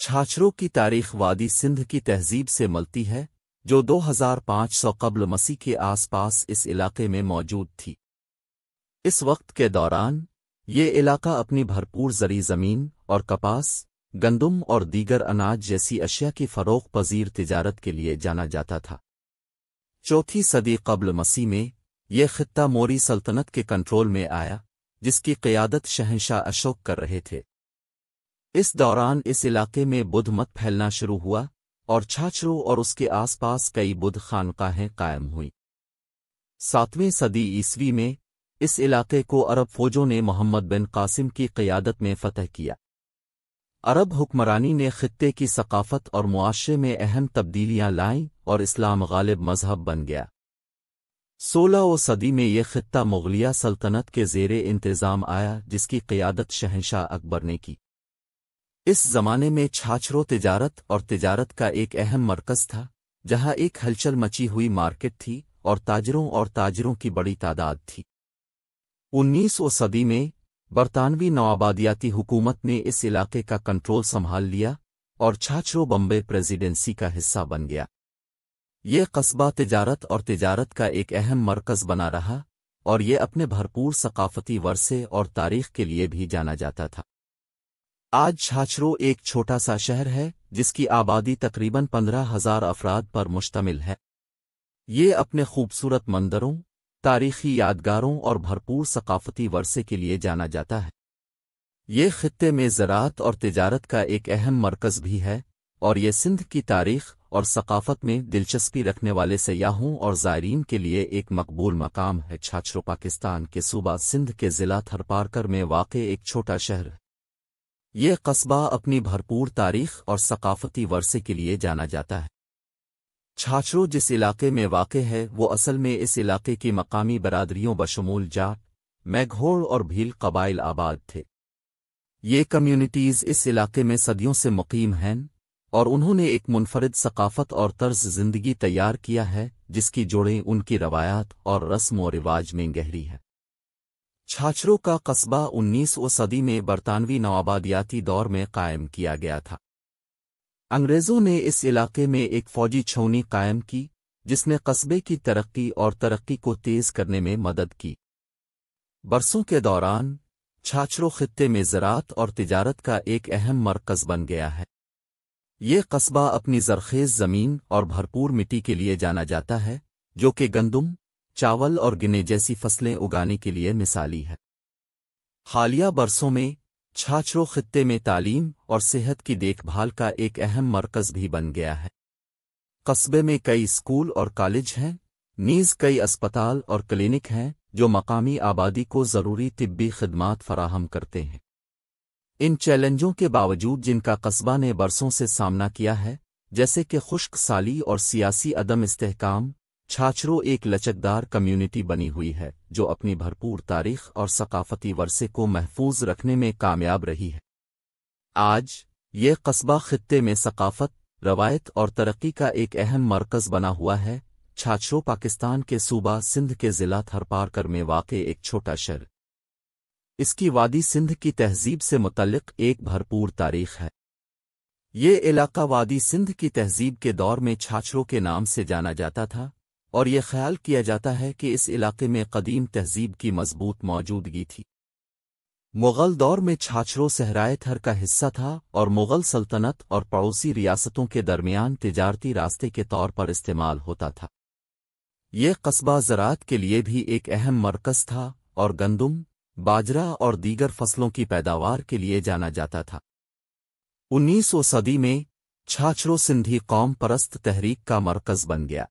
छाछरों की तारीख वादी सिंध की तहजीब से मलती है जो 2500 कबल मसीह के आसपास इस इलाके में मौजूद थी इस वक्त के दौरान ये इलाका अपनी भरपूर जरी ज़मीन और कपास गंदुम और दीगर अनाज जैसी अशिया की फ़रोख़ पजीर तिजारत के लिए जाना जाता था चौथी सदी कबल मसीह में यह खत्ता मोरी सल्तनत के कंट्रोल में आया जिसकी क़यादत शहनशाह अशोक कर रहे थे इस दौरान इस इलाके में बुध मत फैलना शुरू हुआ और छाछरू और उसके आसपास कई बुध खानकाहें कायम हुई सातवें सदी ईस्वी में इस इलाके को अरब फौजों ने मोहम्मद बिन कासिम की क़यादत में फ़तह किया अरब हुक्मरानी ने ख़त्े की सकाफ़त और मुआशे में अहम तब्दीलियां लाईं और इस्लाम गालिब मजहब बन गया सोलह सदी में ये ख़त्ता मुगलिया सल्तनत के जेर इंतज़ाम आया जिसकी क़ियादत शहनशाह अकबर ने की इस ज़माने में छाछरों तिजारत और तिजारत का एक अहम मरकज़ था जहाँ एक हलचल मची हुई मार्केट थी और ताजरों और ताजरों की बड़ी तादाद थी उन्नीसवीं सदी में बरतानवी नवाबादियाती हुकूमत ने इस इलाके का कंट्रोल संभाल लिया और छाछरो बम्बे प्रेसिडेंसी का हिस्सा बन गया ये कस्बा तिजारत और तिजारत का एक अहम मरकज़ बना रहा और ये अपने भरपूर सकाफती वर्से और तारीख के लिए भी जाना जाता था आज छाछरो एक छोटा सा शहर है जिसकी आबादी तकरीबन पंद्रह हजार अफराद पर मुश्तमिल है ये अपने खूबसूरत मंदिरों तारीखी यादगारों और भरपूर सकाफती वर्षे के लिए जाना जाता है ये खत्े में ज़रात और तिजारत का एक अहम मरकज़ भी है और ये सिंध की तारीख और सकाफत में दिलचस्पी रखने वाले सयाहों और ज़ायरीन के लिए एक मकबूल मकाम है छाछरो पाकिस्तान के सूबा सिंध के ज़िला थरपारकर में वाक़ एक छोटा शहर ये कस्बा अपनी भरपूर तारीख और सकाफती वर्षे के लिए जाना जाता है छाछरों जिस इलाके में वाक़ है वो असल में इस इलाके की मकामी बरादरियों बशमूल जाट मैघोड़ और भील कबाइल आबाद थे ये कम्यूनिटीज़ इस इलाके में सदियों से मुकीम हैं और उन्होंने एक मुनफरद सकाफ़त और तर्ज ज़िंदगी तैयार किया है जिसकी जोड़ें उनकी रवायात और रस्म व रिवाज में गहरी है छाछरों का कस्बा उन्नीसवीं सदी में बरतानवी नवाबादियाती दौर में कायम किया गया था अंग्रेज़ों ने इस इलाके में एक फौजी छौनी कायम की जिसने कस्बे की तरक्की और तरक्की को तेज़ करने में मदद की बरसों के दौरान छाछरो खत्े में ज़रात और तिजारत का एक अहम मरकज़ बन गया है ये कस्बा अपनी जरखेज़ ज़मीन और भरपूर मिट्टी के लिए जाना जाता है जो कि गंदुम चावल और गिने जैसी फसलें उगाने के लिए मिसाली है हालिया बरसों में छाछरो खत्ते में तालीम और सेहत की देखभाल का एक अहम मरकज़ भी बन गया है कस्बे में कई स्कूल और कॉलेज हैं नीज़ कई अस्पताल और क्लिनिक हैं जो मकामी आबादी को ज़रूरी तिब्बी खदमात फराहम करते हैं इन चैलेंजों के बावजूद जिनका कस्बा ने बरसों से सामना किया है जैसे कि खुश्क साली और सियासी अदम इस्तेकाम छाछरो एक लचकदार कम्युनिटी बनी हुई है जो अपनी भरपूर तारीख और सकाफती वर्से को महफूज रखने में कामयाब रही है आज यह कस्बा खत्े में सकाफत रवायत और तरक्की का एक अहम मरकज बना हुआ है छाछरो पाकिस्तान के सूबा सिंध के ज़िला थरपारकर में वाक़ एक छोटा शहर इसकी वादी सिंध की तहजीब से मुतलक एक भरपूर तारीख है ये इलाका वादी सिंध की तहजीब के दौर में छाछरों के नाम से जाना जाता था और ये ख्याल किया जाता है कि इस इलाके में कदीम तहजीब की मजबूत मौजूदगी थी मुगल दौर में छाछरों सहराय थर का हिस्सा था और मुगल सल्तनत और पड़ोसी रियासतों के दरमियान तिजारती रास्ते के तौर पर इस्तेमाल होता था ये कस्बा ज़रात के लिए भी एक अहम मरकज़ था और गंदुम बाजरा और दीगर फसलों की पैदावार के लिए जाना जाता था उन्नीसवीं सदी में छाछरों सिंधी कौम परस्त तहरीक का मरकज़ बन गया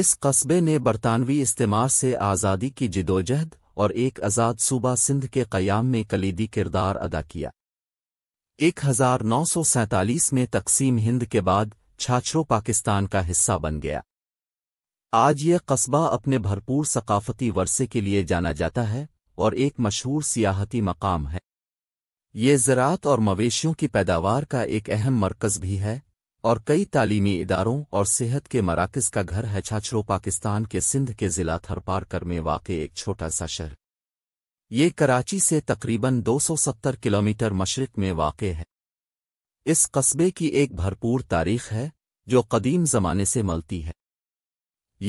इस कस्बे ने बरतानवी इस्तेमार से आज़ादी की जिदोजहद और एक आज़ाद सूबा सिंध के क़याम में कलीदी किरदार अदा किया एक हजार नौ सौ सैंतालीस में तकसीम हिंद के बाद छाछरों पाकिस्तान का हिस्सा बन गया आज यह कस्बा अपने भरपूर सकाफती वर्से के लिए जाना जाता है और एक मशहूर सियाहती मकाम है ये ज़रात और मवेशियों की पैदावार का एक अहम मरकज़ भी है और कई तालीमी इदारों और सेहत के मराकज़ का घर है छाछरो पाकिस्तान के सिंध के ज़िला थरपारकर में वाक़ एक छोटा सा शहर ये कराची से तकरीबन 270 किलोमीटर मशरक में वाक़ है इस कस्बे की एक भरपूर तारीख है जो कदीम ज़माने से मलती है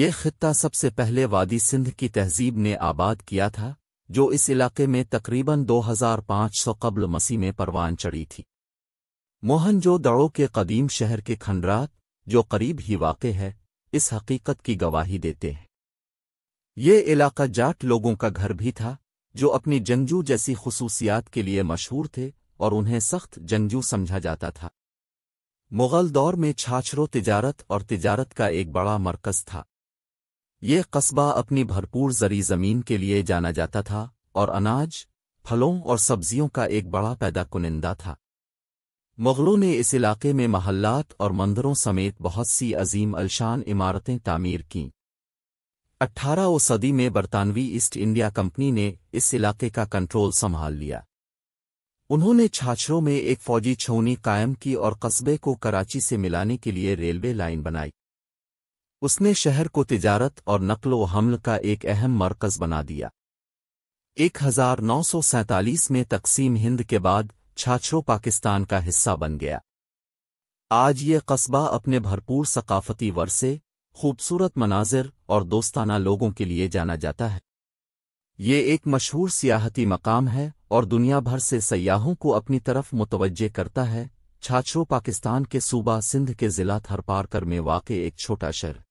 ये खत्ता सबसे पहले वादी सिंध की तहजीब ने आबाद किया था जो इस इलाके में तकरीबन 2500 कब्ल मसीह में परवान चढ़ी थी मोहन जो दड़ो के कदीम शहर के खंडरात जो करीब ही वाक़ है इस हकीकत की गवाही देते हैं ये इलाका जाट लोगों का घर भी था जो अपनी जंजू जैसी खसूसियात के लिए मशहूर थे और उन्हें सख्त जंजू समझा जाता था मुग़ल दौर में छाछरों तिजारत और तिजारत का एक बड़ा मरकज़ था ये कस्बा अपनी भरपूर जरी ज़मीन के लिए जाना जाता था और अनाज फलों और सब्जियों का एक बड़ा पैदा कुनिंदा था मुगलों ने इस इलाके में महल्लात और मंदिरों समेत बहुत सी अजीम अलशान इमारतें तामीर कीं अट्ठारह सदी में बरतानवी ईस्ट इंडिया कंपनी ने इस इलाके का कंट्रोल संभाल लिया उन्होंने छाछरों में एक फौजी छौनी कायम की और कस्बे को कराची से मिलाने के लिए रेलवे लाइन बनाई उसने शहर को तिजारत और नकलो हमल का एक अहम मरकज बना दिया 1947 में तकसीम हिंद के बाद छाछो पाकिस्तान का हिस्सा बन गया आज ये कस्बा अपने भरपूर सकाफती वर्से खूबसूरत मनाजिर और दोस्ताना लोगों के लिए जाना जाता है ये एक मशहूर सियाहती मकाम है और दुनिया भर से सयाहों को अपनी तरफ मुतवजह करता है छाछरों पाकिस्तान के सूबा सिंध के ज़िला थरपारकर में वाक़ एक छोटा शहर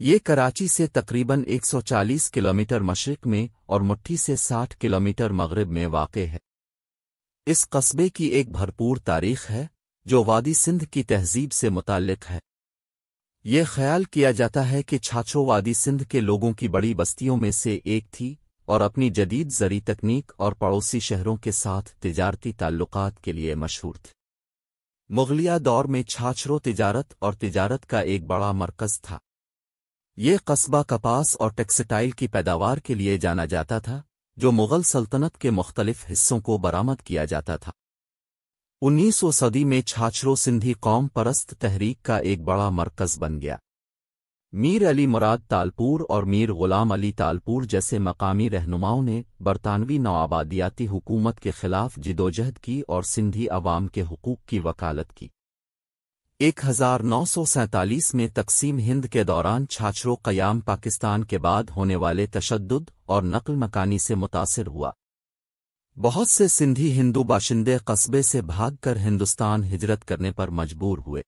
ये कराची से तकरीबन 140 किलोमीटर मशरक में और मुट्ठी से 60 किलोमीटर मगरब में वाक़ है इस कस्बे की एक भरपूर तारीख है जो वादी सिंध की तहजीब से मुतक़ है ये ख्याल किया जाता है कि छाछो वादी सिंध के लोगों की बड़ी बस्तियों में से एक थी और अपनी जदीद जरी तकनीक और पड़ोसी शहरों के साथ तजारती ताल्लुकात के लिए मशहूर थी मुगलिया दौर में छाछरो तिजारत और तिजारत का एक बड़ा मरकज़ था ये कस्बा कपास और टेक्सटाइल की पैदावार के लिए जाना जाता था जो मुग़ल सल्तनत के मुख्तलिफ हिस्सों को बरामद किया जाता था उन्नीसवीं सदी में छाछरों सिंधी कौम परस्त तहरीक का एक बड़ा मरकज़ बन गया मीर अली मुराद तालपुर और मीर गुलाम अली तालपुर जैसे मकामी रहनुमाओं ने बरतानवी नवाबादियाती हुकूमत के खिलाफ जिदोजहद की और सिंधी अवाम के हकूक़ की वकालत की 1947 में तकसीम हिंद के दौरान छाछरों क़याम पाकिस्तान के बाद होने वाले तशद और नकल मकानी से मुतासर हुआ बहुत से सिंधी हिंदू बाशिंदे कस्बे से भागकर हिंदुस्तान हिजरत करने पर मजबूर हुए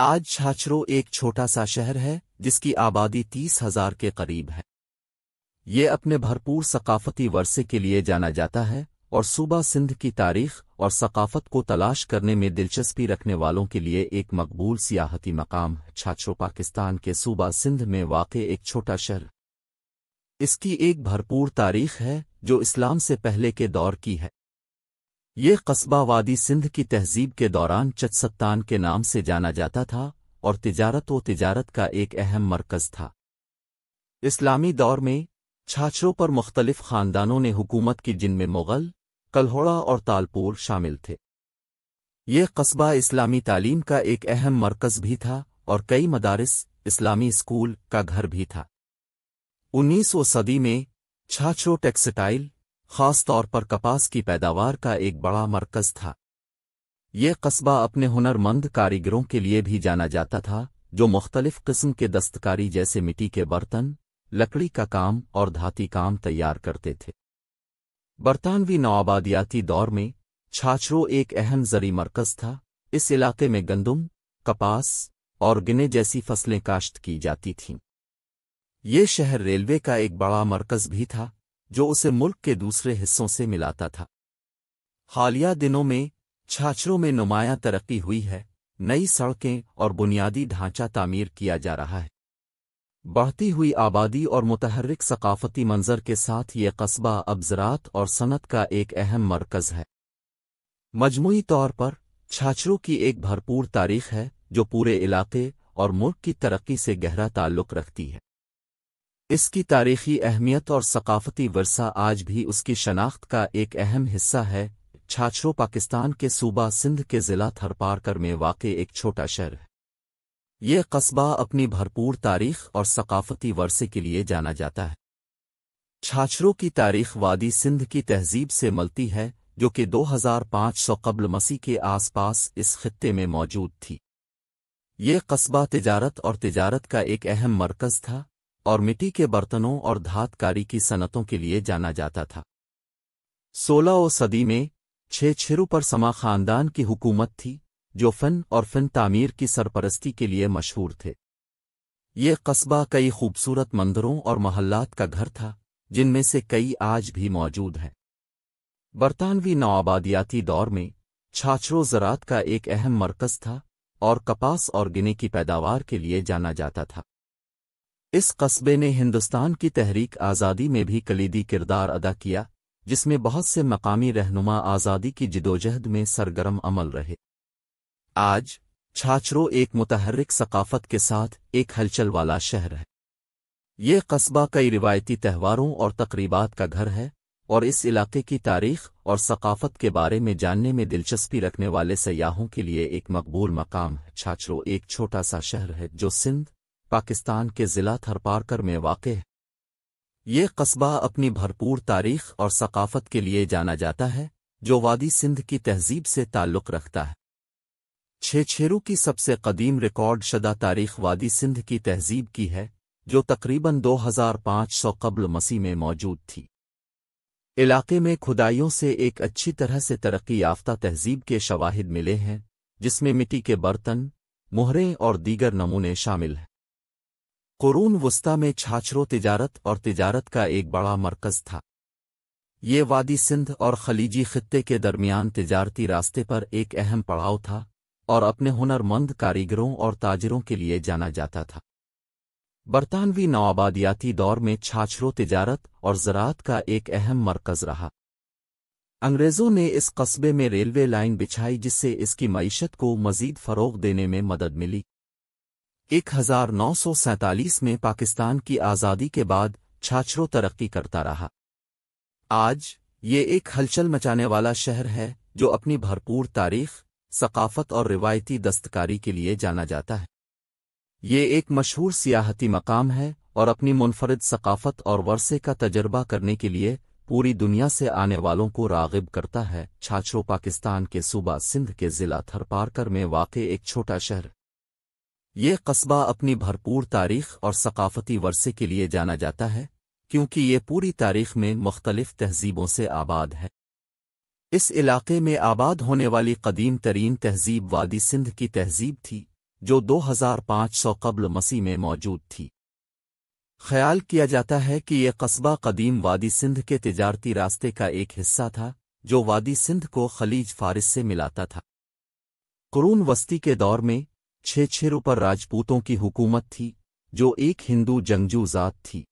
आज छाछरो एक छोटा सा शहर है जिसकी आबादी तीस हजार के करीब है ये अपने भरपूर सकाफती वर्से के लिए जाना जाता है और सूबा सिंध की तारीख और सकाफत को तलाश करने में दिलचस्पी रखने वालों के लिए एक मकबूल सियाहती मकाम छाछो पाकिस्तान के सूबा सिंध में वाक़ एक छोटा शहर इसकी एक भरपूर तारीख है जो इस्लाम से पहले के दौर की है ये कस्बा वादी सिंध की तहजीब के दौरान चतसत्तान के नाम से जाना जाता था और तिजारत व तिजारत का एक अहम मरकज़ था इस्लामी दौर में छाछरों पर मुख्तलिफ खानदानों ने हुकूमत की जिनमें मुग़ल कल्होड़ा और तालपुर शामिल थे ये कस्बा इस्लामी तालीम का एक अहम मरकज भी था और कई मदारस इस्लामी स्कूल का घर भी था उन्नीसवीं सदी में छाछो टेक्सटाइल खास तौर पर कपास की पैदावार का एक बड़ा मरकज था ये कस्बा अपने हुनरमंद कारीगरों के लिए भी जाना जाता था जो मुख्तलिफ किस्म के दस्तकारी जैसे मिट्टी के बर्तन लकड़ी का काम और धाती काम तैयार करते थे बरतानवी नवाबादियाती दौर में छाछरो एक अहम जरी मरकज था इस इलाके में गंदुम कपास और गिने जैसी फसलें काश्त की जाती थीं ये शहर रेलवे का एक बड़ा मरकज भी था जो उसे मुल्क के दूसरे हिस्सों से मिलाता था हालिया दिनों में छाछरों में नुमाया तरक्की हुई है नई सड़कें और बुनियादी ढांचा तामीर किया जा रहा है बढ़ती हुई आबादी और मुतहरक सकाफती मंजर के साथ ये कस्बा अब ज़रात और सनत का एक अहम मरकज़ है मजमू तौर पर छाछरों की एक भरपूर तारीख है जो पूरे इलाके और मुल्क की तरक्की से गहरा ताल्लुक रखती है इसकी तारीखी अहमियत और सकाफती वर्षा आज भी उसकी शनाख्त का एक अहम हिस्सा है छाछरों पाकिस्तान के सूबा सिंध के ज़िला थरपारकर में वाक़ एक छोटा शहर है ये कस्बा अपनी भरपूर तारीख और सकाफती वर्से के लिए जाना जाता है छाछरों की तारीख वादी सिंध की तहजीब से मलती है जो कि 2500 कब्ल मसीह के आसपास इस खत्े में मौजूद थी ये कस्बा तिजारत और तिजारत का एक अहम मरकज था और मिट्टी के बर्तनों और धातकारी की सनतों के लिए जाना जाता था सोलह सदी में छिरु पर समा खानदान की हुकूमत थी जो फ़न और फ़न तामीर की सरपरस्ती के लिए मशहूर थे ये कस्बा कई खूबसूरत मंदिरों और महल्लात का घर था जिनमें से कई आज भी मौजूद हैं बरतानवी नौआबादियाती दौर में छाछरो ज़रात का एक अहम मरकज़ था और कपास और गिने की पैदावार के लिए जाना जाता था इस कस्बे ने हिंदुस्तान की तहरीक आज़ादी में भी कलीदी किरदार अदा किया जिसमें बहुत से मकामी रहनुमा आज़ादी की जिदोजहद में सरगर्म अमल रहे आज छाछरो एक मुतहरक सकाफत के साथ एक हलचल वाला शहर है ये कस्बा कई रिवायती त्यौहारों और तकरीबात का घर है और इस इलाके की तारीख और सकाफत के बारे में जानने में दिलचस्पी रखने वाले सयाहों के लिए एक मकबूल मकाम है छाछरो एक छोटा सा शहर है जो सिंध पाकिस्तान के ज़िला थरपारकर में वाक़ है ये कस्बा अपनी भरपूर तारीख और सकाफत के लिए जाना जाता है जो वादी सिंध की तहजीब से ताल्लुक़ रखता है छेछेरू की सबसे कदीम रिकॉर्ड शदा तारीख वादी सिंध की तहजीब की है जो तकरीबन 2500 कब्ल मसीह में मौजूद थी इलाके में खुदाइयों से एक अच्छी तरह से तरक्की याफ्ता तहजीब के शवाहिद मिले हैं जिसमें मिट्टी के बर्तन मोहरे और दीगर नमूने शामिल हैं क़ुरून वस्ता में छाछरों तिजारत और तिजारत का एक बड़ा मरकज़ था ये वादी सिंध और खलीजी खत्े के दरमियान तिजारती रास्ते पर एक अहम पड़ाव था और अपने हुनरमंद कारीगरों और ताजरों के लिए जाना जाता था बरतानवी नवाबादियाती दौर में छाछरों तिजारत और ज़रात का एक अहम मरकज़ रहा अंग्रेज़ों ने इस कस्बे में रेलवे लाइन बिछाई जिससे इसकी मीशत को मजीद फ़रोग देने में मदद मिली 1947 में पाकिस्तान की आज़ादी के बाद छाछरों तरक्की करता रहा आज ये एक हलचल मचाने वाला शहर है जो अपनी भरपूर तारीख सकाफत और रिवायती दस्तकारी के लिए जाना जाता है ये एक मशहूर सियाहती मकाम है और अपनी मुनफरद सकाफत और वर्से का तजर्बा करने के लिए पूरी दुनिया से आने वालों को रागिब करता है छाछरो पाकिस्तान के सूबा सिंध के ज़िला थरपारकर में वाक़ एक छोटा शहर ये कस्बा अपनी भरपूर तारीख और सकाफती वर्से के लिए जाना जाता है क्योंकि ये पूरी तारीख में मुख्तलिफ तहजीबों से आबाद है इस इलाके में आबाद होने वाली कदीम तरीन तहजीब वादी सिंध की तहजीब थी जो 2500 कब्ल मसीह में मौजूद थी ख्याल किया जाता है कि ये कस्बा कदीम वादी सिंध के तजारती रास्ते का एक हिस्सा था जो वादी सिंध को खलीज फारिस से मिलाता था कुरून वस्ती के दौर में छह छेर पर राजपूतों की हुकूमत थी जो एक हिंदू जंगजू जात थी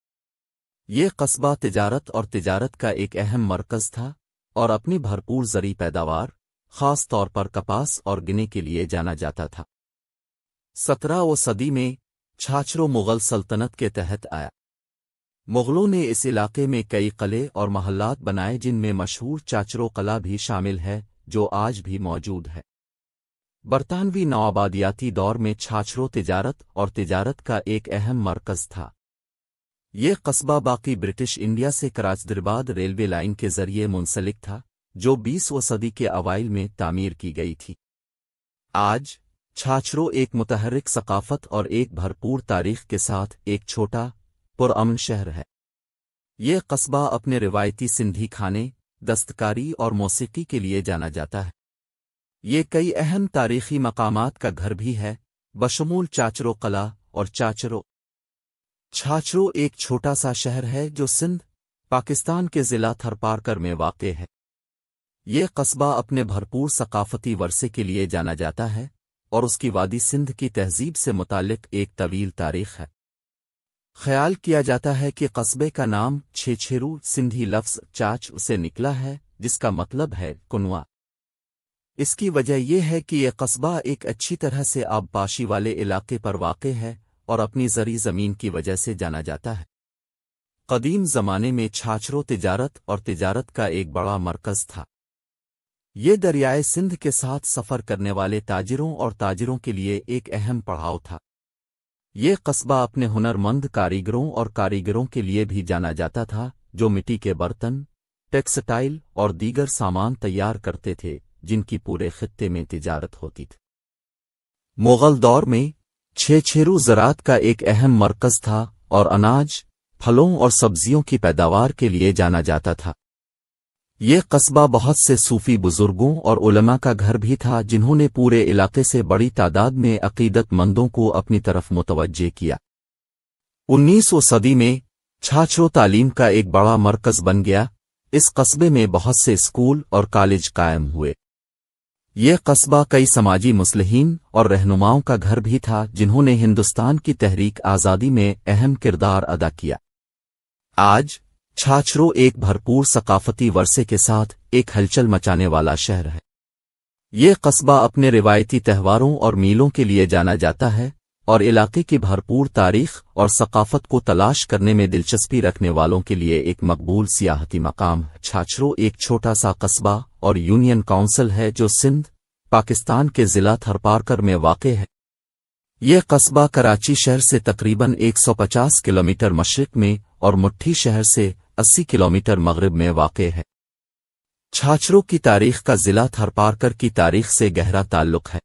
ये कस्बा तिजारत और तिजारत का एक अहम मरकज़ था और अपनी भरपूर जरी पैदावार खास तौर पर कपास और गिने के लिए जाना जाता था सत्रहवीं सदी में छाछरो मुगल सल्तनत के तहत आया मुगलों ने इस इलाके में कई कले और महल्लात बनाए जिनमें मशहूर चाचरो कला भी शामिल है जो आज भी मौजूद है बरतानवी नवाबादियाती दौर में छाछरो तिजारत और तिजारत का एक अहम मरकज था ये कस्बा बाकी ब्रिटिश इंडिया से कराचदरबाद रेलवे लाइन के जरिए मुंसलिक था जो बीसवें सदी के अवाइल में तामीर की गई थी आज छाछरो एक मुतहरक सकाफत और एक भरपूर तारीख के साथ एक छोटा पुरअमन शहर है ये कस्बा अपने रिवायती सिंधी खाने दस्तकारी और मौसीकी के लिए जाना जाता है ये कई अहम तारीखी मकामात का घर भी है बशमूल चाचरो कला और चाचरो छाछरो एक छोटा सा शहर है जो सिंध पाकिस्तान के ज़िला थरपारकर में वाक़ है ये कस्बा अपने भरपूर सकाफती वर्से के लिए जाना जाता है और उसकी वादी सिंध की तहजीब से मुतालिक एक तवील तारीख है ख्याल किया जाता है कि कस्बे का नाम छेछेरू सिंधी लफ्ज़ चाच से निकला है जिसका मतलब है कुनवा इसकी वजह यह है कि यह कस्बा एक अच्छी तरह से आबपाशी वाले इलाके पर वाक़ है और अपनी जरी जमीन की वजह से जाना जाता है कदीम जमाने में छाछरों तिजारत और तिजारत का एक बड़ा मरकज था ये दरियाए सिंध के साथ सफ़र करने वाले ताजिरों और ताजिरों के लिए एक अहम पड़ाव था ये कस्बा अपने हुनरमंद कारीगरों और कारीगरों के लिए भी जाना जाता था जो मिट्टी के बर्तन टेक्सटाइल और दीगर सामान तैयार करते थे जिनकी पूरे खत्ते में तिजारत होती थी मुगल दौर में छेछेरू ज़रात का एक अहम मरकज़ था और अनाज फलों और सब्जियों की पैदावार के लिए जाना जाता था ये कस्बा बहुत से सूफी बुजुर्गों और उलमा का घर भी था जिन्होंने पूरे इलाके से बड़ी तादाद में अकीदतमंदों को अपनी तरफ मुतवजह किया उन्नीसवीं सदी में छाछो तालीम का एक बड़ा मरकज बन गया इस कस्बे में बहुत से स्कूल और कॉलेज कायम हुए ये कस्बा कई समाजी मुसलहन और रहनुमाओं का घर भी था जिन्होंने हिंदुस्तान की तहरीक आज़ादी में अहम किरदार अदा किया आज छाछरो एक भरपूर सकाफती वर्से के साथ एक हलचल मचाने वाला शहर है ये कस्बा अपने रिवायती त्यौहारों और मीलों के लिए जाना जाता है और इलाके की भरपूर तारीख और सकाफत को तलाश करने में दिलचस्पी रखने वालों के लिए एक मकबूल सियाहती मकाम छाछरो एक छोटा सा कस्बा और यूनियन काउंसिल है जो सिंध पाकिस्तान के जिला थरपारकर में वाक़ है यह कस्बा कराची शहर से तकरीबन 150 किलोमीटर मशरक में और मुठ्ठी शहर से 80 किलोमीटर मगरब में वाक़ है छाछरों की तारीख का जिला थरपारकर की तारीख से गहरा ताल्लुक है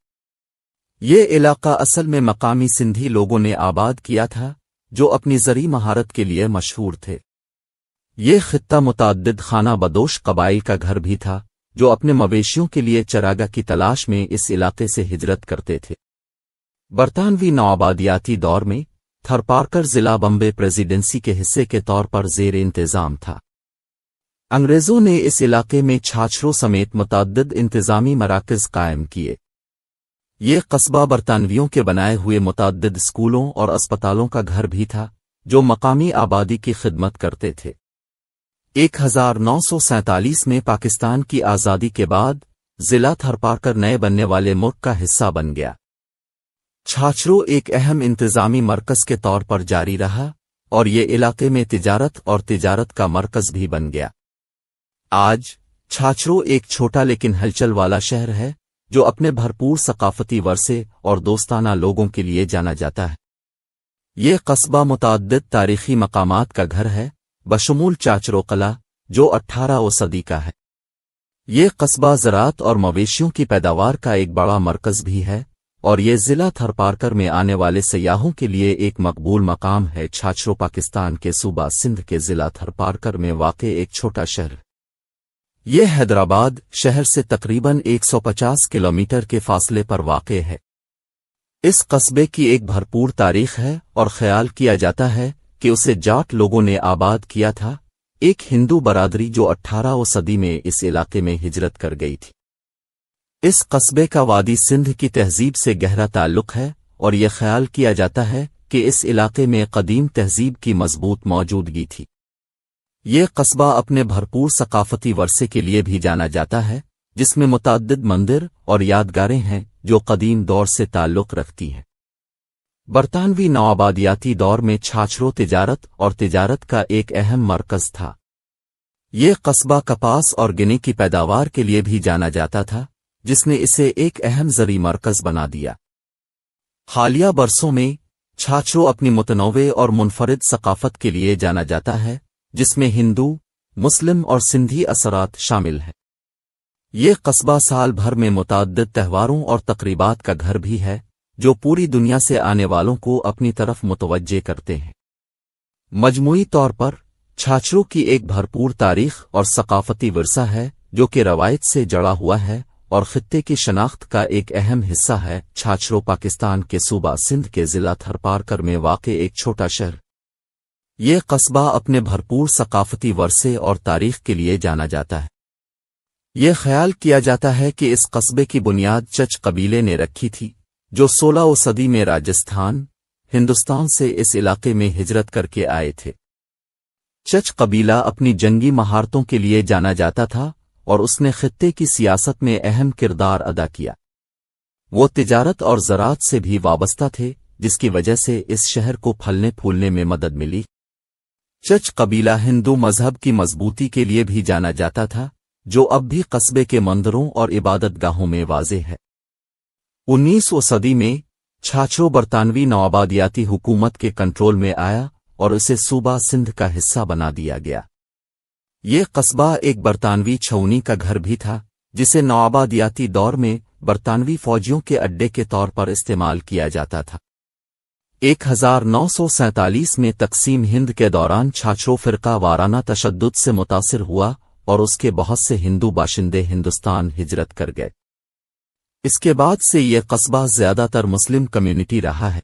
ये इलाका असल में मकामी सिंधी लोगों ने आबाद किया था जो अपनी जरी महारत के लिए मशहूर थे ये खत्ता मुतद खाना बदोश कबाइल का घर भी था जो अपने मवेशियों के लिए चरागा की तलाश में इस इलाके से हिजरत करते थे बरतानवी नौआबादियाती दौर में थरपारकर जिला बम्बे प्रेसिडेंसी के हिस्से के तौर पर जेर इंतजाम था अंग्रेज़ों ने इस इलाके में छाछरों समेत मुतद इंतजामी मराकज कायम किए ये कस्बा बरतानवियों के बनाए हुए मुतद स्कूलों और अस्पतालों का घर भी था जो मकामी आबादी की खिदमत करते थे 1947 में पाकिस्तान की आज़ादी के बाद जिला थरपाकर नए बनने वाले मुल्क का हिस्सा बन गया छाछरू एक अहम इंतजामी मरकज के तौर पर जारी रहा और ये इलाके में तिजारत और तिजारत का मरकज भी बन गया आज छाछरू एक छोटा लेकिन हलचल वाला शहर है जो अपने भरपूर सकाफती वर्से और दोस्ताना लोगों के लिए जाना जाता है ये कस्बा मुतद तारीखी मकाम का घर है बशमूल चाचरो कला जो अट्ठारह सदी का है ये कस्बा ज़रात और मवेशियों की पैदावार का एक बड़ा मरकज़ भी है और ये ज़िला थरपारकर में आने वाले सयाहों के लिए एक मकबूल मकाम है छाछरो पाकिस्तान के सूबा सिंध के ज़िला थरपारकर में वाक़ एक छोटा शहर यह हैदराबाद शहर से तकरीबन 150 किलोमीटर के फासले पर वाक़ है इस कस्बे की एक भरपूर तारीख है और ख्याल किया जाता है कि उसे जाट लोगों ने आबाद किया था एक हिंदू बरादरी जो अट्ठारहवीं सदी में इस इलाके में हिजरत कर गई थी इस कस्बे का वादी सिंध की तहजीब से गहरा ताल्लुक है और यह ख्याल किया जाता है कि इस इलाके में कदीम तहजीब की मजबूत मौजूदगी थी ये कस्बा अपने भरपूर सकाफती वर्से के लिए भी जाना जाता है जिसमें मुतद मंदिर और यादगारें हैं जो कदीम दौर से ताल्लुक़ रखती हैं बरतानवी नवाबादियाती दौर में छाछरों तिजारत और तिजारत का एक अहम मरकज था ये कस्बा कपास और गिने की पैदावार के लिए भी जाना जाता था जिसने इसे एक अहम जरी मरकज बना दिया हालिया बरसों में छाछरों अपनी मुतनवे और मुनफरद सकाफत के लिए जाना जाता है जिसमें हिंदू मुस्लिम और सिंधी असरात शामिल हैं ये कस्बा साल भर में मुतद त्योहारों और तकरीबात का घर भी है जो पूरी दुनिया से आने वालों को अपनी तरफ मुतवजह करते हैं मजमूई तौर पर छाछरों की एक भरपूर तारीख और सकाफती वरसा है जो कि रवायत से जड़ा हुआ है और खत्े की शनाख्त का एक अहम हिस्सा है छाछरों पाकिस्तान के सूबा सिंध के जिला थरपारकर में वाक़ एक छोटा शहर ये कस्बा अपने भरपूर सकाफती वर्से और तारीख के लिए जाना जाता है ये ख्याल किया जाता है कि इस कस्बे की बुनियाद चच कबीले ने रखी थी जो सोलह सदी में राजस्थान हिंदुस्तान से इस इलाके में हिजरत करके आए थे चच कबीला अपनी जंगी महारतों के लिए जाना जाता था और उसने खत्े की सियासत में अहम किरदार अदा किया वो तिजारत और ज़रात से भी वाबस्ता थे जिसकी वजह से इस शहर को फलने फूलने में मदद मिली चच कबीला हिंदू मजहब की मजबूती के लिए भी जाना जाता था जो अब भी कस्बे के मंदिरों और इबादत गाहों में वाजे है उन्नीसवों सदी में छाछो बरतानवी नवाबादियाती हुकूमत के कंट्रोल में आया और इसे सूबा सिंध का हिस्सा बना दिया गया ये कस्बा एक बरतानवी छवनी का घर भी था जिसे नवाबादियाती दौर में बरतानवी फौजियों के अड्डे के तौर पर इस्तेमाल किया जाता था 1947 में तकसीम हिंद के दौरान छाछो फिरका वाराना तशद से मुतासर हुआ और उसके बहुत से हिंदू बाशिंदे हिंदुस्तान हिजरत कर गए इसके बाद से यह कस्बा ज्यादातर मुस्लिम कम्युनिटी रहा है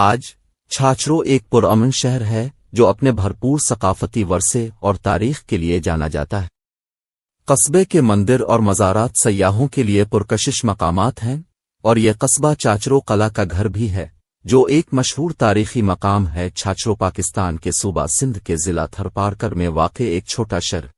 आज छाछरो एक पुरअमन शहर है जो अपने भरपूर सकाफती वर्से और तारीख के लिए जाना जाता है कस्बे के मंदिर और मज़ारात सयाहों के लिए पुरकशिश मकामात हैं और यह कस्बा चाचरो कला का घर भी है जो एक मशहूर तारीखी मकाम है छाछो पाकिस्तान के सूबा सिंध के जिला थरपारकर में वाक़ एक छोटा शहर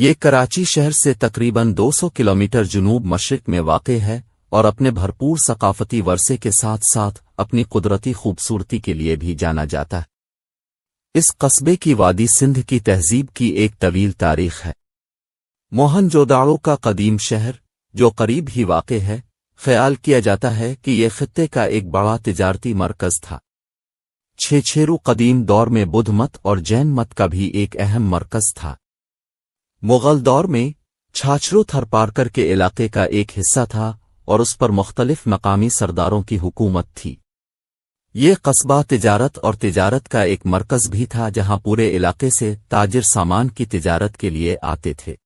ये कराची शहर से तकरीबन 200 किलोमीटर जुनूब मशरक में वाक़ है और अपने भरपूर सकाफती वर्से के साथ साथ अपनी कुदरती खूबसूरती के लिए भी जाना जाता है इस कस्बे की वादी सिंध की तहजीब की एक तवील तारीख है मोहनजोदाड़ो का कदीम शहर जो करीब ही वाक़ है ख्याल किया जाता है कि यह खत्े का एक बड़ा तिजारती मरकज था छेछेरू कदीम दौर में बुद्ध मत और जैन मत का भी एक अहम मरकज था मुगल दौर में छाछरू थरपारकर के इलाके का एक हिस्सा था और उस पर मुख्तलिफ मकामी सरदारों की हुकूमत थी ये कस्बा तिजारत और तिजारत का एक मरकज भी था जहां पूरे इलाके से ताजिर सामान की तिजारत के लिए आते थे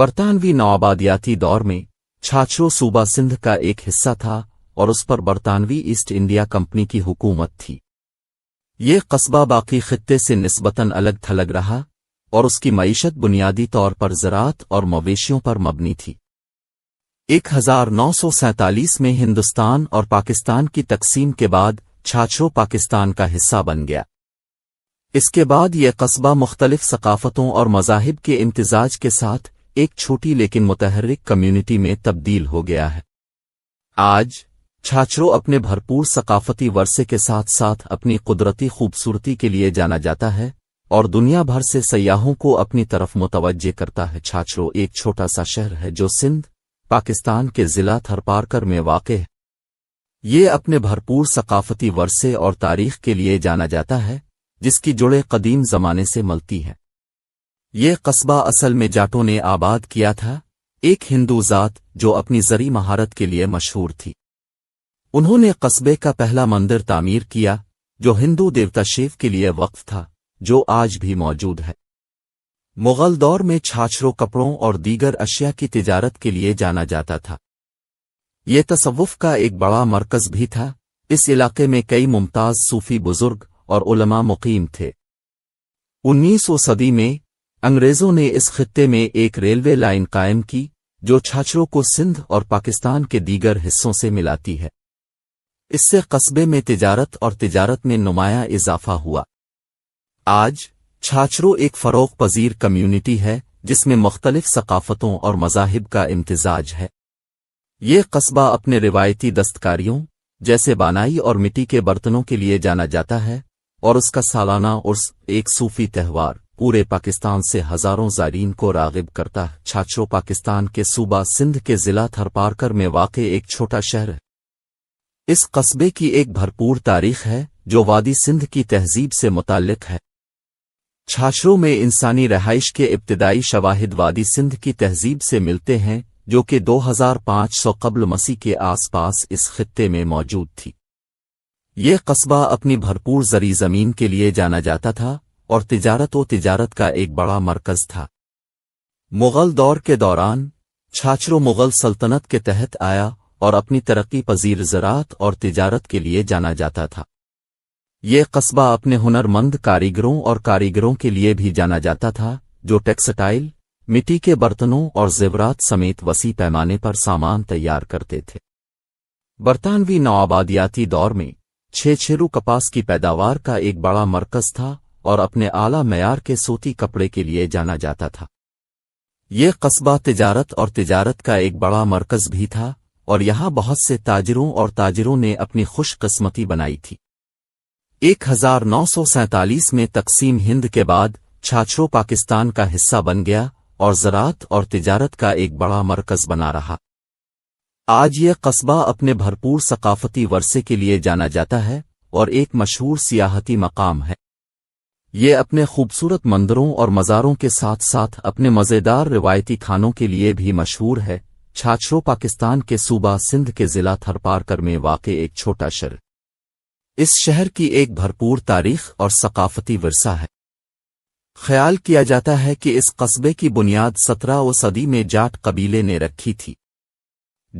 बरतानवी नवाबादियाती दौर में छाछो सूबा सिंध का एक हिस्सा था और उस पर बरतानवी ईस्ट इंडिया कंपनी की हुकूमत थी ये कस्बा बाकी खत्े से नस्बता अलग थलग रहा और उसकी मीशत बुनियादी तौर पर ज़रात और मवेशियों पर मबनी थी 1947 में हिंदुस्तान और पाकिस्तान की तकसीम के बाद छाछो पाकिस्तान का हिस्सा बन गया इसके बाद यह कस्बा मुख्तलिफ सकाफतों और मजाहिब के इम्तजाज के साथ एक छोटी लेकिन मुतहरिक कम्युनिटी में तब्दील हो गया है आज छाछरों अपने भरपूर सकाफती वर्से के साथ साथ अपनी कुदरती खूबसूरती के लिए जाना जाता है और दुनिया भर से सयाहों को अपनी तरफ मुतवजे करता है छाछरो एक छोटा सा शहर है जो सिंध पाकिस्तान के जिला थरपारकर में वाक़ है ये अपने भरपूर सकाफती वर्षे और तारीख के लिए जाना जाता है जिसकी जुड़े कदीम जमाने से मलती हैं ये कस्बा असल में जाटों ने आबाद किया था एक हिंदू जात जो अपनी जरी महारत के लिए मशहूर थी उन्होंने कस्बे का पहला मंदिर तामीर किया जो हिंदू देवता शिव के लिए वक्फ था जो आज भी मौजूद है मुगल दौर में छाछरों कपड़ों और दीगर अशिया की तिजारत के लिए जाना जाता था ये तसव्वुफ का एक बड़ा मरकज भी था इस इलाके में कई मुमताज सूफी बुजुर्ग और उलमा मुकीम थे उन्नीसवीं सदी में अंग्रेजों ने इस खत्ते में एक रेलवे लाइन कायम की जो छाछरों को सिंध और पाकिस्तान के दीगर हिस्सों से मिलाती है इससे कस्बे में तिजारत और तिजारत में नुमाया इजाफा हुआ आज छाछरों एक फरोग पजीर कम्यूनिटी है जिसमें मुख्तलिफ सकाफतों और मजाहिब का इम्तजाज है ये कस्बा अपने रिवायती दस्तकारियों जैसे बानाई और मिट्टी के बर्तनों के लिए जाना जाता है और उसका सालाना उर्स एक सूफी त्यौहार पूरे पाकिस्तान से हजारों जायरीन को रागिब करता छाछो पाकिस्तान के सूबा सिंध के जिला थरपारकर में वाक़ एक छोटा शहर है इस कस्बे की एक भरपूर तारीख है जो वादी सिंध की तहजीब से मुतक है छाछरों में इंसानी रहाइश के इब्तदाई शवाहिद वादी सिंध की तहजीब से मिलते हैं जो कि 2500 कबल मसीह के आसपास इस खत्े में मौजूद थी ये कस्बा अपनी भरपूर जरी ज़मीन के लिए जाना जाता था और तिजारत व तिजारत का एक बड़ा मरकज था मुगल दौर के दौरान छाछरो मुगल सल्तनत के तहत आया और अपनी तरक्की पजीर ज़रात और तिजारत के लिए जाना जाता था ये कस्बा अपने हुनरमंद कारीगरों और कारीगरों के लिए भी जाना जाता था जो टेक्सटाइल मिट्टी के बर्तनों और जेवरात समेत वसी पैमाने पर सामान तैयार करते थे बरतानवी नवाबादियाती दौर में छेछेरू कपास की पैदावार का एक बड़ा मरकज था और अपने आला मैार के सूती कपड़े के लिए जाना जाता था ये कस्बा तिजारत और तिजारत का एक बड़ा मरकज भी था और यहां बहुत से ताजिरों और ताजिरों ने अपनी खुशकस्मती बनाई थी एक हजार नौ सौ सैतालीस में तकसीम हिंद के बाद छाछरो पाकिस्तान का हिस्सा बन गया और ज़रात और तिजारत का एक बड़ा मरकज बना रहा आज यह कस्बा अपने भरपूर सकाफती वर्से के लिए जाना जाता है और एक मशहूर सियाहती मकाम है ये अपने खूबसूरत मंदिरों और मज़ारों के साथ साथ अपने मज़ेदार रिवायती खानों के लिए भी मशहूर है छाछरो पाकिस्तान के सूबा सिंध के ज़िला थरपारकर में वाक़ एक छोटा शहर इस शहर की एक भरपूर तारीख और सकाफती वरसा है ख्याल किया जाता है कि इस कस्बे की बुनियाद सत्रह व सदी में जाट कबीले ने रखी थी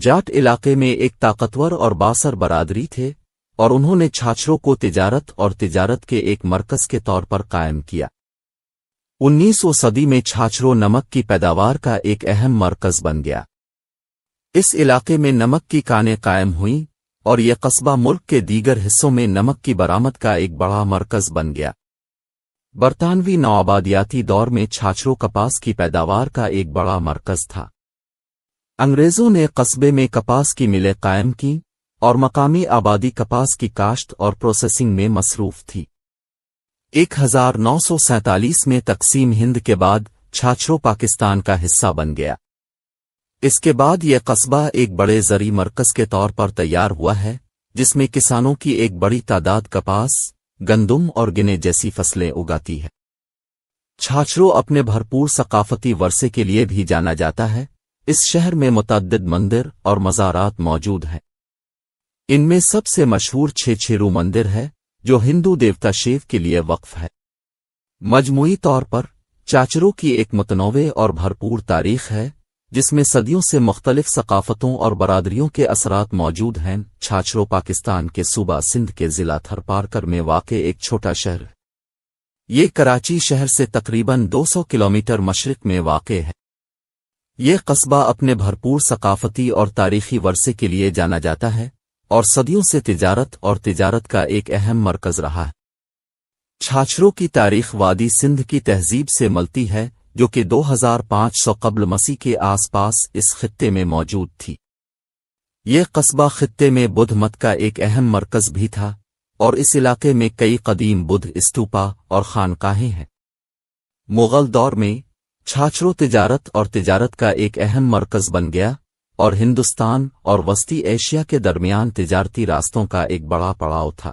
जाट इलाके में एक ताकतवर और बासर बरादरी थे और उन्होंने छाछरों को तिजारत और तिजारत के एक मरकज के तौर पर कायम किया उन्नीसवीं सदी में छाछरों नमक की पैदावार का एक अहम मरकज बन गया इस इलाके में नमक की कानें कायम हुईं और यह कस्बा मुल्क के दीगर हिस्सों में नमक की बरामद का एक बड़ा मरकज बन गया बरतानवी नौआबादियाती दौर में छाछरों कपास की पैदावार का एक बड़ा मरकज था अंग्रेजों ने कस्बे में कपास की मिलें कायम की और मकामी आबादी कपास की काश्त और प्रोसेसिंग में मसरूफ थी एक हजार नौ सौ में तकसीम हिंद के बाद छाछरो पाकिस्तान का हिस्सा बन गया इसके बाद यह कस्बा एक बड़े जरी मरकज के तौर पर तैयार हुआ है जिसमें किसानों की एक बड़ी तादाद कपास गंदुम और गिने जैसी फसलें उगाती है छाछरो अपने भरपूर सकाफती वर्से के लिए भी जाना जाता है इस शहर में मुतद मंदिर और मज़ारात मौजूद हैं इनमें सबसे मशहूर छेरू मंदिर है जो हिंदू देवता शिव के लिए वक्फ है मजमुई तौर पर चाचरों की एक मतनवे और भरपूर तारीख है जिसमें सदियों से मुख्तलिफ सकाफतों और बरादरियों के असरात मौजूद हैं छाछरों पाकिस्तान के सूबा सिंध के जिला थरपारकर में वाक़ एक छोटा शहर ये कराची शहर से तकरीबन 200 किलोमीटर मशरक में वाक़ है ये कस्बा अपने भरपूर सकाफती और तारीखी वर्से के लिए जाना जाता है और सदियों से तिजारत और तिजारत का एक अहम मरकज रहा है छाछरों की तारीख वादी सिंध की तहजीब से मलती है जो कि 2500 कब्ल मसीह के आसपास इस खत्े में मौजूद थी ये कस्बा खत्े में बुद्ध मत का एक अहम मरकज भी था और इस इलाके में कई कदीम बुद्ध स्तूपा और खानकाहें हैं मुगल दौर में छाछरों तिजारत और तिजारत का एक अहम मरकज बन गया और हिंदुस्तान और वस्ती एशिया के दरमियान तजारती रास्तों का एक बड़ा पड़ाव था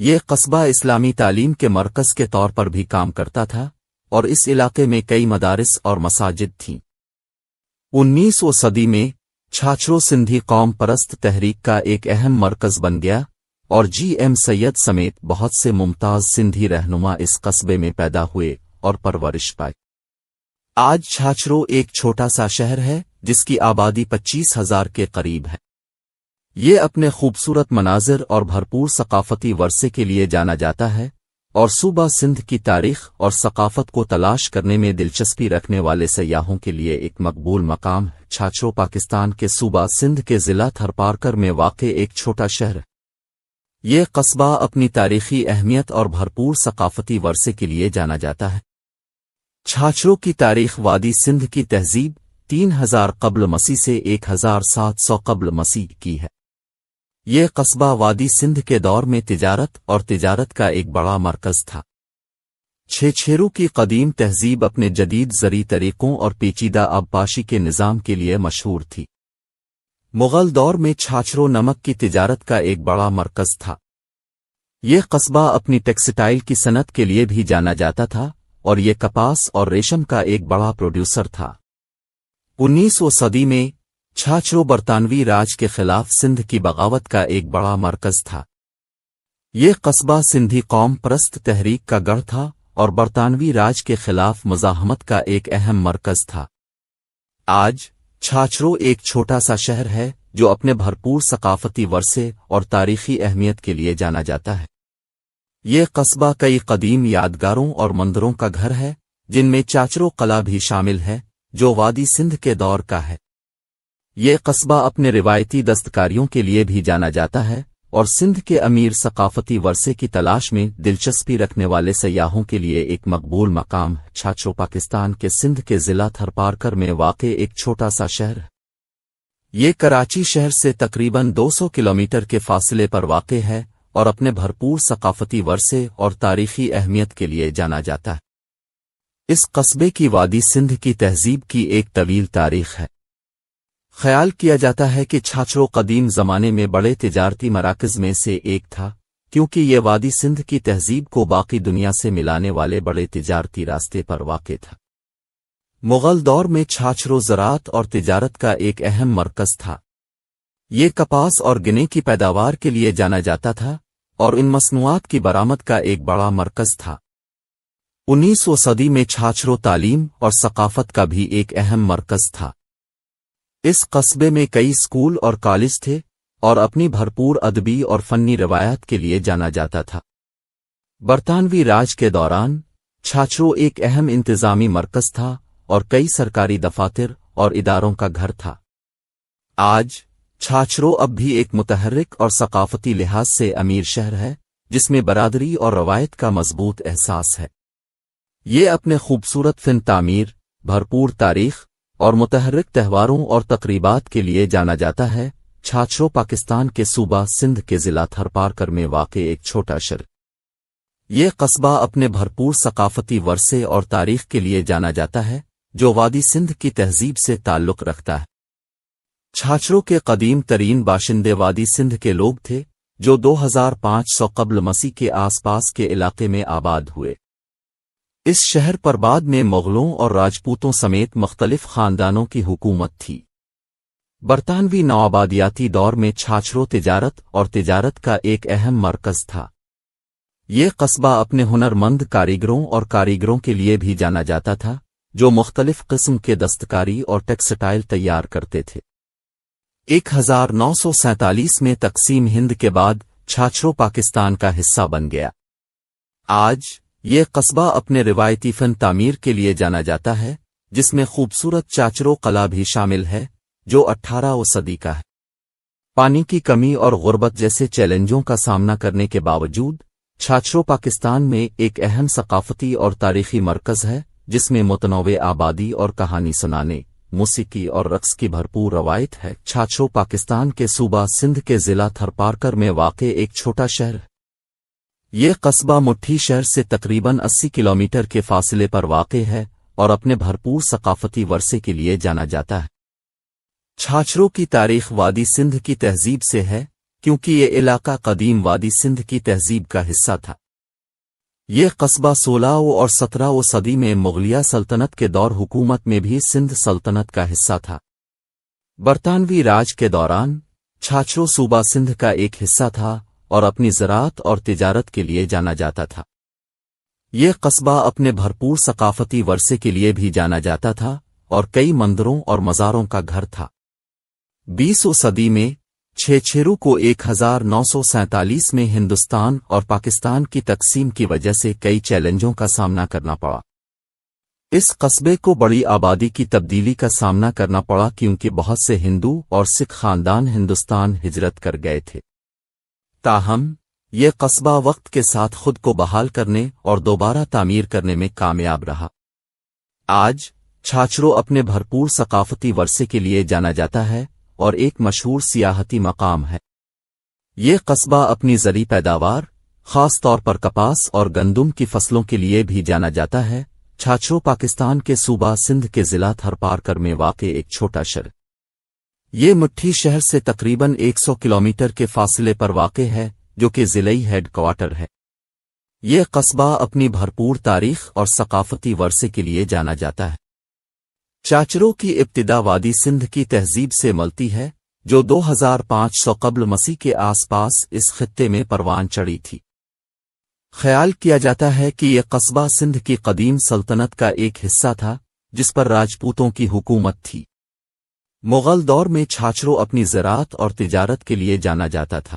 ये कस्बा इस्लामी तालीम के मरकज के तौर पर भी काम करता था और इस इलाके में कई मदारस और मसाजिद थीं उन्नीसवों सदी में छाछरों सिंधी कौम परस्त तहरीक का एक अहम मरकज बन गया और जी एम सैयद समेत बहुत से मुमताज सिंधी रहनुमा इस कस्बे में पैदा हुए और परवरिश पाई आज छाछरो एक छोटा सा शहर है जिसकी आबादी पच्चीस हजार के करीब है ये अपने खूबसूरत मनाजिर और भरपूर सकाफती वर्से के लिए जाना जाता है और सूबा सिंध की तारीख और सकाफत को तलाश करने में दिलचस्पी रखने वाले सयाहों के लिए एक मकबूल मकाम छाछरो पाकिस्तान के सूबा सिंध के जिला थरपारकर में वाक़ एक छोटा शहर ये कस्बा अपनी तारीखी अहमियत और भरपूर सकाफती वर्से के लिए जाना जाता है छाछरों की तारीख वादी सिंध की तहजीब तीन हजार कबल मसीह से एक हजार सात सौ कबल मसीह की है ये कस्बा वादी सिंध के दौर में तिजारत और तिजारत का एक बड़ा मरकज था छेछेरू की कदीम तहजीब अपने जदीद जरी तरीकों और पेचीदा आबपाशी के निज़ाम के लिए मशहूर थी मुगल दौर में छाछरों नमक की तिजारत का एक बड़ा मरकज था यह कस्बा अपनी टेक्सटाइल की सनत के लिए भी जाना जाता था और ये कपास और रेशम का एक बड़ा प्रोड्यूसर था उन्नीसवीं सदी में छाछरो बरतानवी राज के खिलाफ सिंध की बगावत का एक बड़ा मरकज था ये कस्बा सिंधी कौम परस्त तहरीक का गढ़ था और बरतानवी राज के खिलाफ मजाहमत का एक अहम मरकज था आज छाछरो एक छोटा सा शहर है जो अपने भरपूर सकाफती वर्से और तारीखी अहमियत के लिए जाना जाता है ये कस्बा कई कदीम यादगारों और मंदिरों का घर है जिनमें चाचरों कला भी शामिल है जो वादी सिंध के दौर का है ये कस्बा अपने रिवायती दस्तकारियों के लिए भी जाना जाता है और सिंध के अमीर सकाफती वर्से की तलाश में दिलचस्पी रखने वाले सयाहों के लिए एक मकबूल मकाम छाछो पाकिस्तान के सिंध के जिला थरपारकर में वाक़ एक छोटा सा शहर ये कराची शहर से तकरीबन 200 किलोमीटर के फासले पर वाक़ है और अपने भरपूर सकाफती वर्से और तारीखी अहमियत के लिए जाना जाता है इस कस्बे की वादी सिंध की तहजीब की एक तवील तारीख है ख्याल किया जाता है कि छाछरों कदीम जमाने में बड़े तजारती मराकज में से एक था क्योंकि ये वादी सिंध की तहजीब को बाकी दुनिया से मिलाने वाले बड़े तजारती रास्ते पर वाक़ था मुगल दौर में छाछरों ज़रात और तजारत का एक अहम मरकज़ था ये कपास और गिने की पैदावार के लिए जाना जाता था और इन मसनूआत की बरामद का एक बड़ा मरकज था उन्नीसवीं सदी में छाछरों तालीम और सकाफत का भी एक अहम मरकज था इस कस्बे में कई स्कूल और कॉलेज थे और अपनी भरपूर अदबी और फनी रवायत के लिए जाना जाता था बरतानवी राज के दौरान छाछरों एक अहम इंतजामी मरकज था और कई सरकारी दफातर और इदारों का घर था आज छाछरो अब भी एक मुतहरक और सकाफती लिहाज से अमीर शहर है जिसमें बरादरी और रवायत का मजबूत एहसास है ये अपने खूबसूरत फिन तामीर भरपूर तारीख और मुतहरक त्यौहारों और तकरीबात के लिए जाना जाता है छाछरो पाकिस्तान के सूबा सिंध के जिला थरपारकर में वाक़ एक छोटा शहर ये कस्बा अपने भरपूर सकाफती वर्से और तारीख के लिए जाना जाता है जो वादी सिंध की तहजीब से ताल्लुक़ रखता है छाछरों के कदीम तरीन बाशिंदे वादी सिंध के लोग थे जो 2500 कब्ल मसीह के आसपास के इलाके में आबाद हुए इस शहर पर बाद में मुगलों और राजपूतों समेत मुख्तलिफ खानदानों की हुकूमत थी बरतानवी नवाबादियाती दौर में छाछरों तिजारत और तिजारत का एक अहम मरकज था ये कस्बा अपने हुनरमंद कारीगरों और कारीगरों के लिए भी जाना जाता था जो मुख्तलिफ किस्म के दस्तकारी और टेक्सटाइल तैयार करते थे 1947 में तकसीम हिंद के बाद छाछरों पाकिस्तान का हिस्सा बन गया आज ये कस्बा अपने रिवायती फन तामीर के लिए जाना जाता है जिसमें खूबसूरत चाचरो कला भी शामिल है जो अट्ठारह सदी का है पानी की कमी और गुर्बत जैसे चैलेंजों का सामना करने के बावजूद छाछरो पाकिस्तान में एक अहम सकाफती और तारीखी मरकज़ है जिसमें मुतनवे आबादी और कहानी सुनाने मुसीकी और रक्स की भरपूर रवायत है छाछो पाकिस्तान के सूबा सिंध के जिला थरपारकर में वाक़ एक छोटा शहर ये कस्बा मुट्ठी शहर से तकरीबन 80 किलोमीटर के फासले पर वाक़ है और अपने भरपूर सकाफती वर्से के लिए जाना जाता है छाछरों की तारीख वादी सिंध की तहजीब से है क्योंकि ये इलाका कदीम वादी सिंध की तहजीब का हिस्सा था ये कस्बा सोलहवीं और सत्रहवीं सदी में मुगलिया सल्तनत के दौर हुकूमत में भी सिंध सल्तनत का हिस्सा था बरतानवी राज के दौरान छाछरो सूबा सिंध का एक हिस्सा था और अपनी ज़रात और तिजारत के लिए जाना जाता था ये कस्बा अपने भरपूर सकाफती वर्से के लिए भी जाना जाता था और कई मंदिरों और मज़ारों का घर था बीसों सदी में छेरू को एक हजार नौ सौ सैतालीस में हिंदुस्तान और पाकिस्तान की तकसीम की वजह से कई चैलेंजों का सामना करना पड़ा इस कस्बे को बड़ी आबादी की तब्दीली का सामना करना पड़ा क्योंकि बहुत से हिंदू और सिख खानदान हिंदुस्तान हिजरत कर गए थे ताहम यह कस्बा वक्त के साथ खुद को बहाल करने और दोबारा तामीर करने में कामयाब रहा आज छाछरो अपने भरपूर सकाफती वर्से के लिए जाना जाता है और एक मशहूर सियाहती मकाम है ये कस्बा अपनी जरी पैदावार खास तौर पर कपास और गंदुम की फसलों के लिए भी जाना जाता है छाछो पाकिस्तान के सूबा सिंध के जिला थरपारकर में वाक़ एक छोटा शहर ये मुठ्ठी शहर से तकरीबन 100 किलोमीटर के फासले पर वाक़ है जो कि जिलई हेडक्वार्टर है ये कस्बा अपनी भरपूर तारीख और सकाफती वर्से के लिए जाना जाता है चाचरों की इब्तदावादी सिंध की तहजीब से मलती है जो 2500 कब्ल मसीह के आसपास इस खत्े में परवान चढ़ी थी ख्याल किया जाता है कि यह कस्बा सिंध की कदीम सल्तनत का एक हिस्सा था जिस पर राजपूतों की हुकूमत थी मुगल दौर में छाछरों अपनी ज़रात और तिजारत के लिए जाना जाता था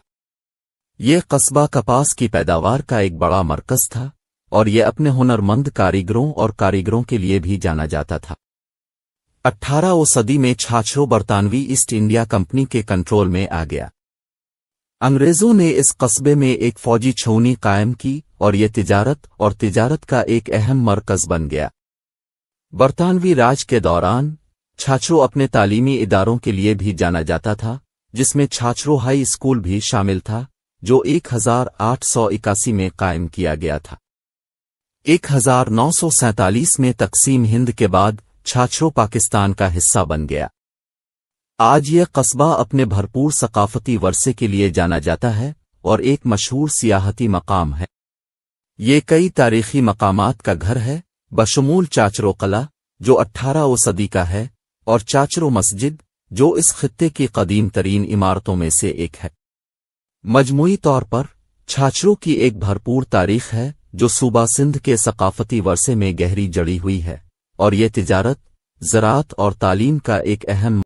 यह कस्बा कपास की पैदावार का एक बड़ा मरकज था और यह अपने हुनरमंद कारीगरों और कारीगरों के लिए भी जाना जाता था अट्ठारहवीं सदी में छाछरो बरतानवी ईस्ट इंडिया कंपनी के कंट्रोल में आ गया अंग्रेजों ने इस कस्बे में एक फौजी छौनी कायम की और ये तिजारत और तिजारत का एक अहम मरकज बन गया बरतानवी राज के दौरान छाछरो अपने तालीमी इदारों के लिए भी जाना जाता था जिसमें छाछरो हाई स्कूल भी शामिल था जो 1881 में कायम किया गया था 1947 में तकसीम हिंद के बाद छाछरों पाकिस्तान का हिस्सा बन गया आज यह कस्बा अपने भरपूर सकाफती वर्से के लिए जाना जाता है और एक मशहूर सियाहती मकाम है ये कई तारीखी मकामात का घर है बशमूल चाचरो कला जो अट्ठारह सदी का है और चाचरो मस्जिद जो इस खत्े की कदीम तरीन इमारतों में से एक है मजमू तौर पर छाछरों की एक भरपूर तारीख है जो सूबा सिंध के सकाफती वर्से में गहरी जड़ी हुई है और ये तिजारत ज़रात और तालीम का एक अहम